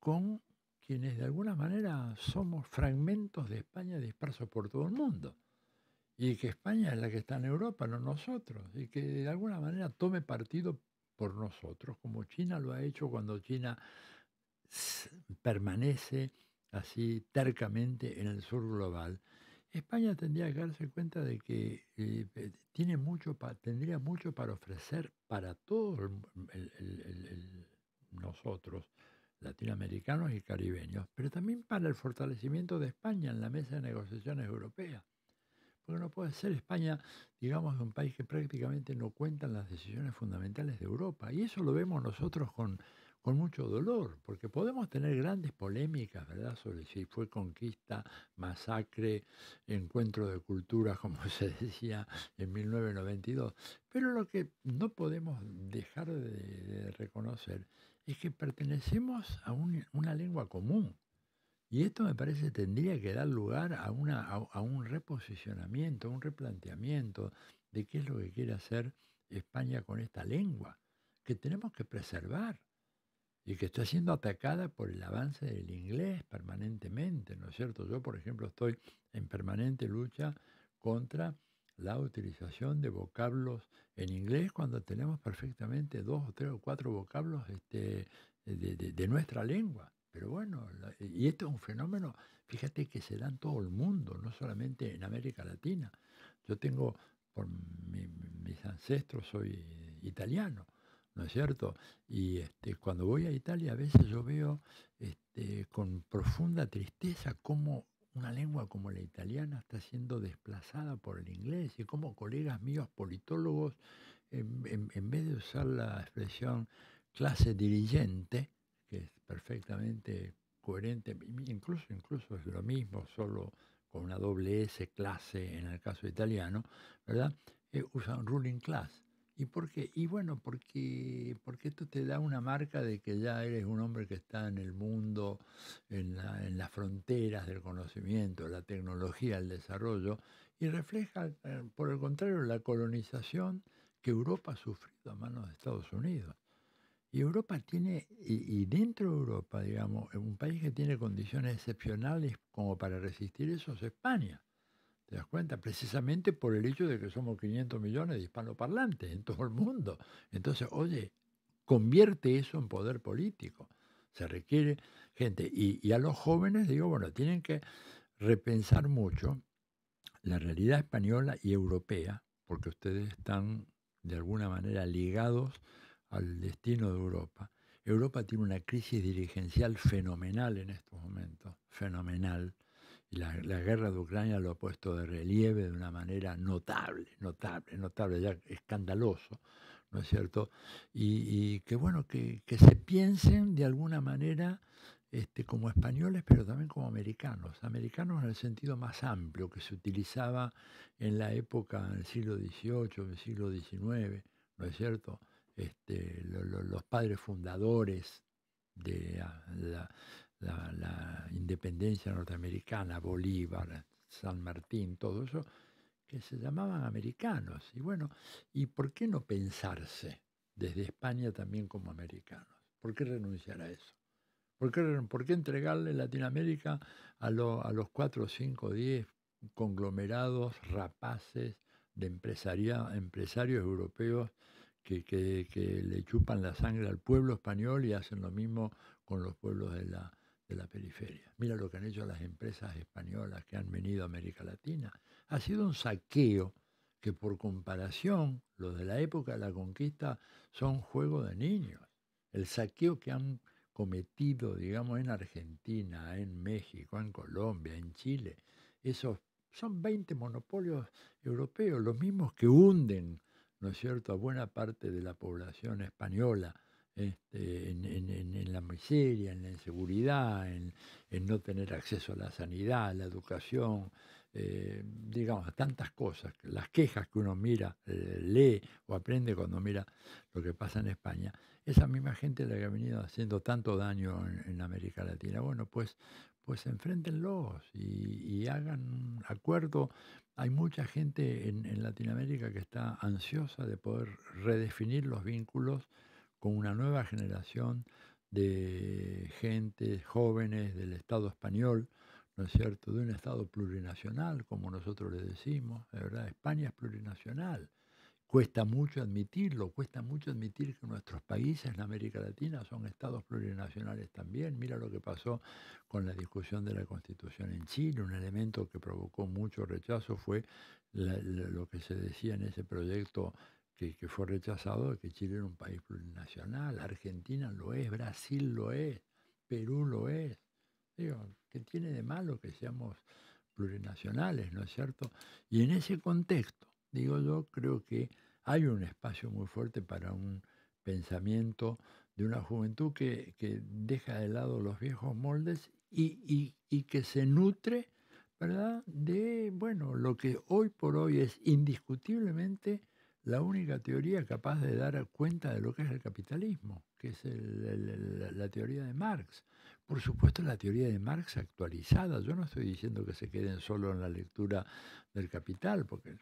S2: con quienes de alguna manera somos fragmentos de España dispersos por todo el mundo. Y que España es la que está en Europa, no nosotros. Y que de alguna manera tome partido por nosotros, como China lo ha hecho cuando China permanece así tercamente en el sur global. España tendría que darse cuenta de que eh, eh, tiene mucho tendría mucho para ofrecer para todos nosotros, latinoamericanos y caribeños, pero también para el fortalecimiento de España en la mesa de negociaciones europeas porque no puede ser España, digamos, un país que prácticamente no en las decisiones fundamentales de Europa. Y eso lo vemos nosotros con, con mucho dolor, porque podemos tener grandes polémicas, ¿verdad?, sobre si fue conquista, masacre, encuentro de culturas, como <laughs> se decía en 1992. Pero lo que no podemos dejar de, reconocer es que pertenecemos a una lengua común, y esto me parece tendría que dar lugar a, una, un reposicionamiento, a un replanteamiento de qué es lo que quiere hacer España con esta lengua, que tenemos que preservar y que está siendo atacada por el avance del inglés permanentemente, ¿no es cierto? Yo, por ejemplo, estoy en permanente lucha contra la utilización de vocablos en inglés cuando tenemos perfectamente dos o tres o cuatro vocablos este, de, nuestra lengua. Pero bueno, y esto es un fenómeno, fíjate que se da en todo el mundo, no solamente en América Latina. Yo tengo, por mis ancestros, soy italiano, ¿no es cierto? Y este, cuando voy a Italia a veces yo veo este, con profunda tristeza cómo una lengua como la italiana está siendo desplazada por el inglés y cómo colegas míos politólogos, en vez de usar la expresión clase dirigente, que es perfectamente coherente, incluso, incluso es lo mismo, solo con una doble S clase en el caso italiano, ¿verdad? Eh, usan ruling class. ¿Y por qué? Y bueno, porque, porque esto te da una marca de que ya eres un hombre que está en el mundo, en, en las fronteras del conocimiento, la tecnología, el desarrollo, y refleja, eh, por el contrario, la colonización que Europa ha sufrido a manos de Estados Unidos. Y Europa tiene, y, dentro de Europa, digamos, un país que tiene condiciones excepcionales como para resistir eso es España. ¿Te das cuenta? Precisamente por el hecho de que somos 500 millones de hispanoparlantes en todo el mundo. Entonces, oye, convierte eso en poder político. Se requiere gente. Y, y a los jóvenes digo, bueno, tienen que repensar mucho la realidad española y europea, porque ustedes están de alguna manera ligados al destino de Europa. Europa tiene una crisis dirigencial fenomenal en estos momentos, fenomenal. Y la, guerra de Ucrania lo ha puesto de relieve de una manera notable, notable, notable, ya escandaloso, ¿no es cierto? Y, que bueno, que, se piensen de alguna manera este, como españoles, pero también como americanos. Americanos en el sentido más amplio que se utilizaba en la época, del siglo XVIII, del siglo XIX, ¿no es cierto? Este, los padres fundadores de ah, la, independencia norteamericana, Bolívar, San Martín, todo eso, que se llamaban americanos. Y bueno, ¿y por qué no pensarse desde España también como americanos? ¿Por qué renunciar a eso? ¿Por qué, entregarle Latinoamérica a, los a los 4, 5, 10 conglomerados rapaces de empresarios europeos que, que, le chupan la sangre al pueblo español y hacen lo mismo con los pueblos de la, de la periferia. Mira lo que han hecho las empresas españolas que han venido a América Latina. Ha sido un saqueo que por comparación, los de la época de la conquista son juego de niños. El saqueo que han cometido, digamos, en Argentina, en México, en Colombia, en Chile, esos son 20 monopolios europeos, los mismos que hunden ¿no es cierto?, a buena parte de la población española este, en, la miseria, en la inseguridad, en, no tener acceso a la sanidad, a la educación, eh, digamos, a tantas cosas, las quejas que uno mira, eh, lee o aprende cuando mira lo que pasa en España, esa misma gente la que ha venido haciendo tanto daño en, América Latina. Bueno, pues, pues enfréntenlos y, y hagan un acuerdo hay mucha gente en, Latinoamérica que está ansiosa de poder redefinir los vínculos con una nueva generación de gente, jóvenes del Estado español, ¿no es cierto?, de un Estado plurinacional, como nosotros le decimos, de verdad, España es plurinacional, Cuesta mucho admitirlo, cuesta mucho admitir que nuestros países en América Latina son estados plurinacionales también. Mira lo que pasó con la discusión de la Constitución en Chile. Un elemento que provocó mucho rechazo fue lo que se decía en ese proyecto que, fue rechazado, que Chile era un país plurinacional. Argentina lo es, Brasil lo es, Perú lo es. Digo, ¿qué tiene de malo que seamos plurinacionales, no es cierto? Y en ese contexto, digo yo, creo que hay un espacio muy fuerte para un pensamiento de una juventud que, deja de lado los viejos moldes y, que se nutre de bueno, lo que hoy por hoy es indiscutiblemente la única teoría capaz de dar cuenta de lo que es el capitalismo, que es la teoría de Marx. Por supuesto, la teoría de Marx actualizada. Yo no estoy diciendo que se queden solo en la lectura del Capital, porque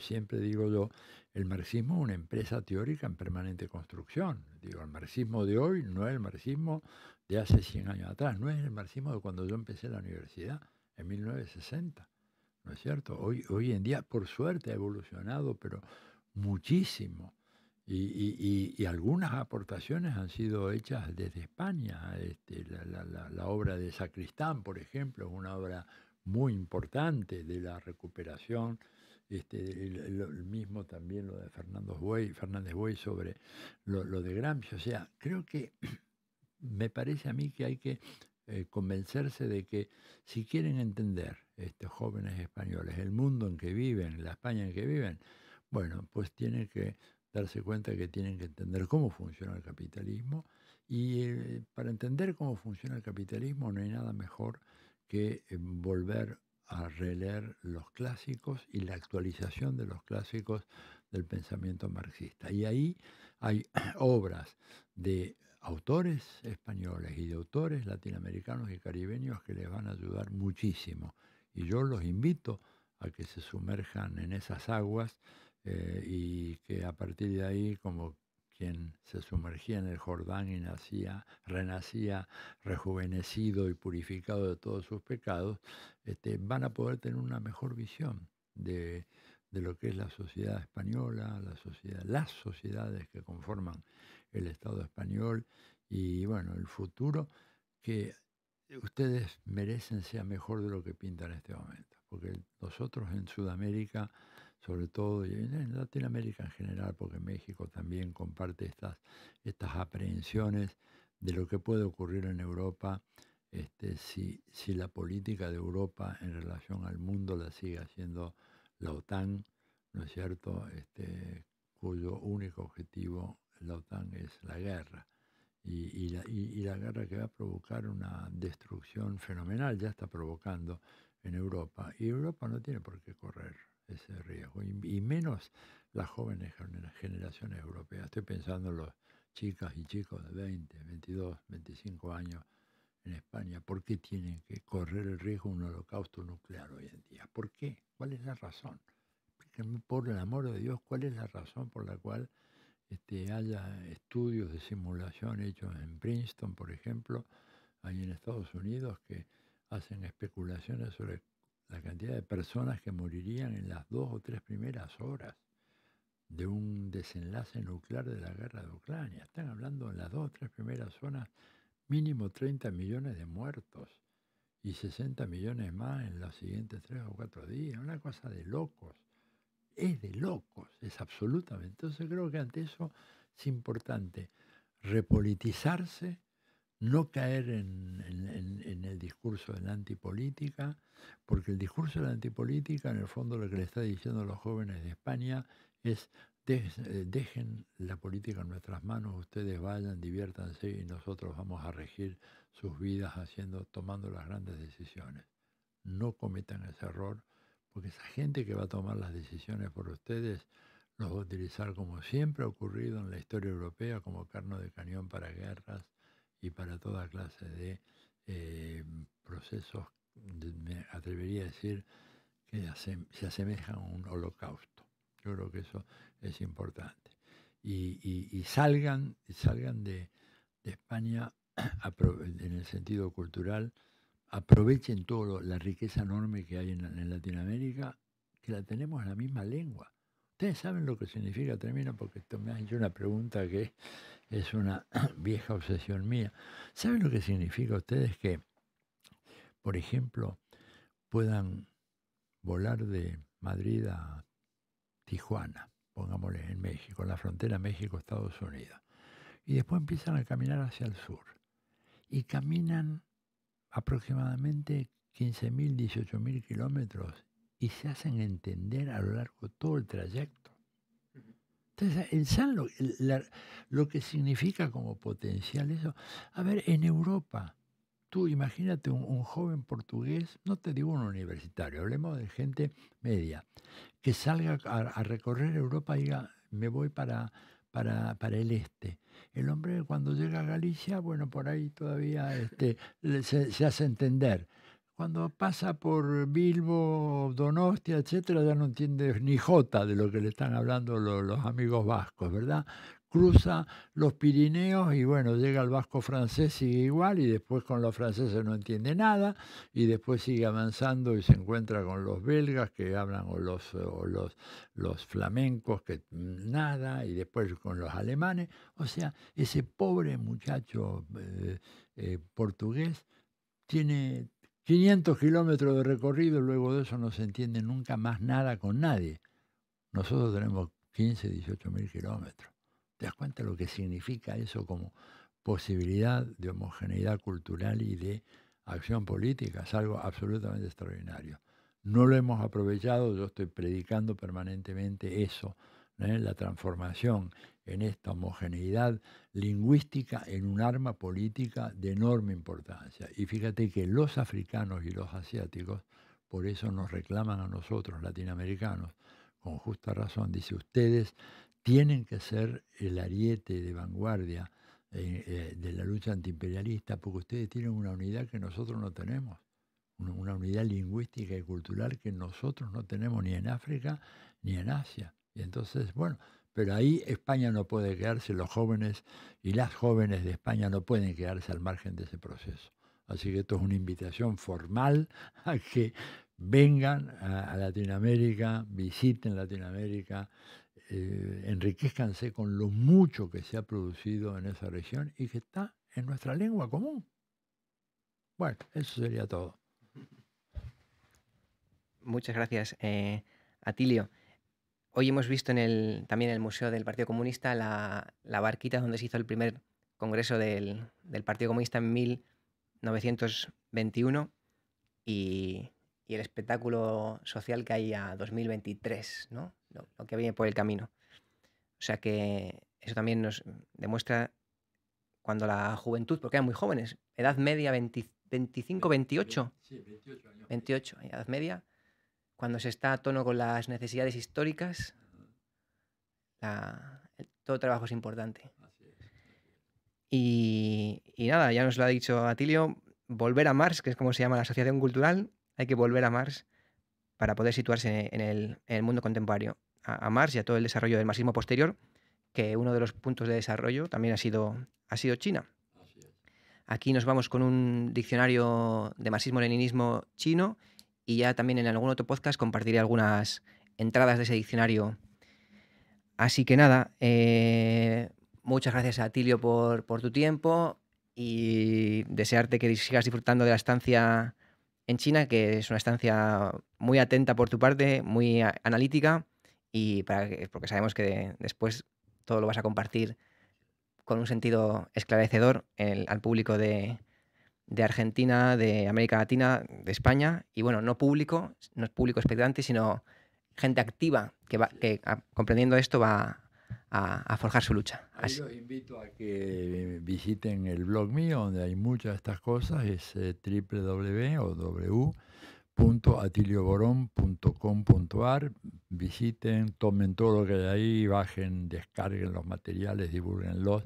S2: siempre digo yo, el marxismo es una empresa teórica en permanente construcción. Digo, el marxismo de hoy no es el marxismo de hace 100 años atrás, no es el marxismo de cuando yo empecé la universidad, en 1960. ¿No es cierto? Hoy, hoy en día, por suerte, ha evolucionado, pero muchísimo. Y, y, algunas aportaciones han sido hechas desde España. Este, la, obra de Sacristán, por ejemplo, es una obra muy importante de la recuperación. Este, el, mismo también lo de Fernando Fernández Buey sobre lo, de Gramsci. O sea, creo que <clears throat> me parece a mí que hay que eh, convencerse de que si quieren entender estos jóvenes españoles el mundo en que viven, la España en que viven, bueno, pues tienen que darse cuenta que tienen que entender cómo funciona el capitalismo y eh, para entender cómo funciona el capitalismo no hay nada mejor que eh, volver a releer los clásicos y la actualización de los clásicos del pensamiento marxista. Y ahí hay <clears throat> obras de autores españoles y de autores latinoamericanos y caribeños que les van a ayudar muchísimo. Y yo los invito a que se sumerjan en esas aguas eh, y que a partir de ahí, como quien se sumergía en el Jordán y nacía, renacía rejuvenecido y purificado de todos sus pecados, este, van a poder tener una mejor visión de, lo que es la sociedad española, la sociedad, las sociedades que conforman el Estado español y bueno, el futuro que ustedes merecen sea mejor de lo que pintan en este momento, porque nosotros en Sudamérica sobre todo, y en Latinoamérica en general, porque México también comparte estas, estas aprehensiones de lo que puede ocurrir en Europa este, si, si la política de Europa en relación al mundo la sigue haciendo la OTAN, ¿no es cierto?, este, cuyo único objetivo la OTAN es la guerra. Y, y, la, y, la, guerra que va a provocar una destrucción fenomenal, ya está provocando en Europa. Y Europa no tiene por qué correr ese riesgo, y, menos las jóvenes generaciones europeas. Estoy pensando en los chicas y chicos de 20, 22, 25 años en España. ¿Por qué tienen que correr el riesgo de un holocausto nuclear hoy en día? ¿Por qué? ¿Cuál es la razón? por el amor de Dios, cuál es la razón por la cual este, haya estudios de simulación hechos en Princeton, por ejemplo, ahí en Estados Unidos, que hacen especulaciones sobre la cantidad de personas que morirían en las dos o tres primeras horas de un desenlace nuclear de la guerra de Ucrania. Están hablando en las dos o tres primeras zonas mínimo 30 millones de muertos y 60 millones más en los siguientes tres o cuatro días. Una cosa de locos. Es de locos, es absolutamente. Entonces creo que ante eso es importante repolitizarse no caer en, el discurso de la antipolítica, porque el discurso de la antipolítica, en el fondo, lo que le está diciendo a los jóvenes de España es eh, dejen la política en nuestras manos, ustedes vayan, diviértanse y nosotros vamos a regir sus vidas haciendo, tomando las grandes decisiones. No cometan ese error, porque esa gente que va a tomar las decisiones por ustedes los va a utilizar como siempre ha ocurrido en la historia europea como carno de cañón para guerras y para toda clase de eh, procesos, me atrevería a decir, que se asemejan a un holocausto. Yo creo que eso es importante. Y, salgan, salgan de, España <clears throat> en el sentido cultural, aprovechen todo la riqueza enorme que hay en, en Latinoamérica, que la tenemos en la misma lengua. Ustedes saben lo que significa termino porque me han hecho una pregunta que es una <clears throat> vieja obsesión mía. ¿Saben lo que significa ustedes que, por ejemplo, puedan volar de Madrid a Tijuana, pongámosle en México, la frontera México-Estados Unidos, y después empiezan a caminar hacia el sur? Y caminan aproximadamente 15.000, 18.000 kilómetros y se hacen entender a lo largo de todo el trayecto. Entonces, el SAN, lo, que significa como potencial eso. A ver, en Europa, tú imagínate un, joven portugués, no te digo un universitario, hablemos de gente media, que salga a, recorrer Europa y diga, me voy para, para, el este. El hombre cuando llega a Galicia, bueno, por ahí todavía este, se hace entender. Cuando pasa por Bilbo, Donostia, etcétera, ya no entiende ni jota de lo que le están hablando los, amigos vascos, ¿verdad? Cruza los Pirineos y bueno, llega al vasco francés, sigue igual y después con los franceses no entiende nada y después sigue avanzando y se encuentra con los belgas que hablan o los, los, los flamencos que mm, nada y después con los alemanes. O sea, ese pobre muchacho eh, eh, portugués tiene 500 kilómetros de recorrido, luego de eso no se entiende nunca más nada con nadie. Nosotros tenemos 15, 18 mil kilómetros. ¿Te das cuenta lo que significa eso como posibilidad de homogeneidad cultural y de acción política? Es algo absolutamente extraordinario. No lo hemos aprovechado, yo estoy predicando permanentemente eso ¿eh? la transformación en esta homogeneidad lingüística en un arma política de enorme importancia. Y fíjate que los africanos y los asiáticos, por eso nos reclaman a nosotros latinoamericanos, con justa razón, dice, ustedes tienen que ser el ariete de vanguardia eh, eh, de la lucha antiimperialista porque ustedes tienen una unidad que nosotros no tenemos una unidad lingüística y cultural que nosotros no tenemos ni en África ni en Asia. Y entonces, bueno, pero ahí España no puede quedarse, los jóvenes y las jóvenes de España no pueden quedarse al margen de ese proceso. Así que esto es una invitación formal <laughs> a que vengan a, Latinoamérica, visiten Latinoamérica, eh, enriquezcanse con lo mucho que se ha producido en esa región y que está en nuestra lengua común.
S1: Bueno, eso sería todo. Muchas gracias, eh, Atilio. Hoy hemos visto en el, también en el Museo del Partido Comunista la, barquita donde se hizo el primer congreso del, Partido Comunista en 1921 y, el espectáculo social que hay a 2023, ¿no? Lo, que viene por el camino. O sea que eso también nos demuestra cuando la juventud, porque eran muy jóvenes, edad media 25, 28.
S2: 28
S1: 28, edad media cuando se está a tono con las necesidades históricas, todo trabajo es importante. Y, nada, ya nos lo ha dicho Atilio, volver a Mars, que es como se llama la asociación cultural, hay que volver a Mars para poder situarse en el, mundo contemporáneo, a, Mars y a todo el desarrollo del marxismo posterior, que uno de los puntos de desarrollo también ha sido, China. Aquí nos vamos con un diccionario de marxismo-leninismo chino y ya también en algún otro podcast compartiré algunas entradas de ese diccionario. Así que nada, eh, muchas gracias a Tilio por, tu tiempo y desearte que sigas disfrutando de la estancia en China, que es una estancia muy atenta por tu parte, muy analítica, y para porque sabemos que después todo lo vas a compartir con un sentido esclarecedor al público de, de Argentina, de América Latina, de España, y bueno, no público, no es público expectante, sino gente activa que, va, que ah, comprendiendo esto va a, forjar su lucha.
S2: Así. Los invito a que visiten el blog mío, donde hay muchas de estas cosas, es eh, www.atilioborón.com.ar. Visiten, tomen todo lo que hay ahí, bajen, descarguen los materiales, divulguenlos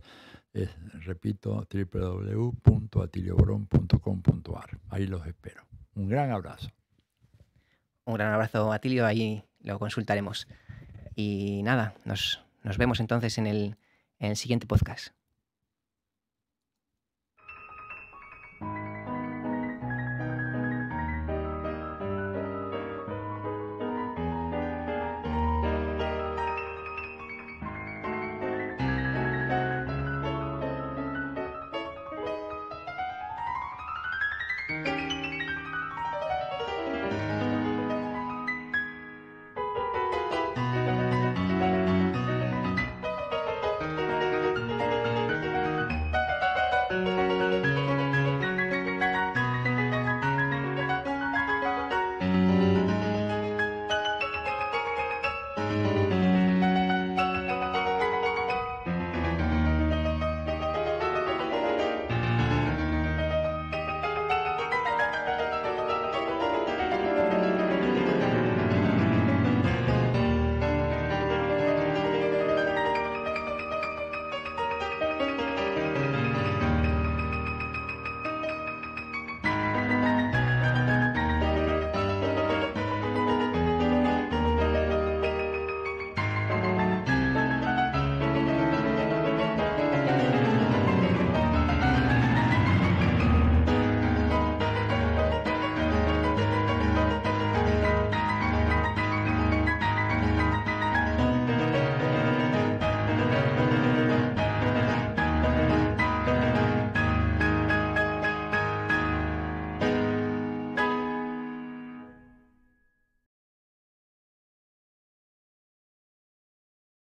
S2: repito, www.atiliobron.com.ar Ahí los espero.
S1: Un gran abrazo. Un gran abrazo, Atilio. Ahí lo consultaremos. Y nada, nos, vemos entonces en el siguiente podcast.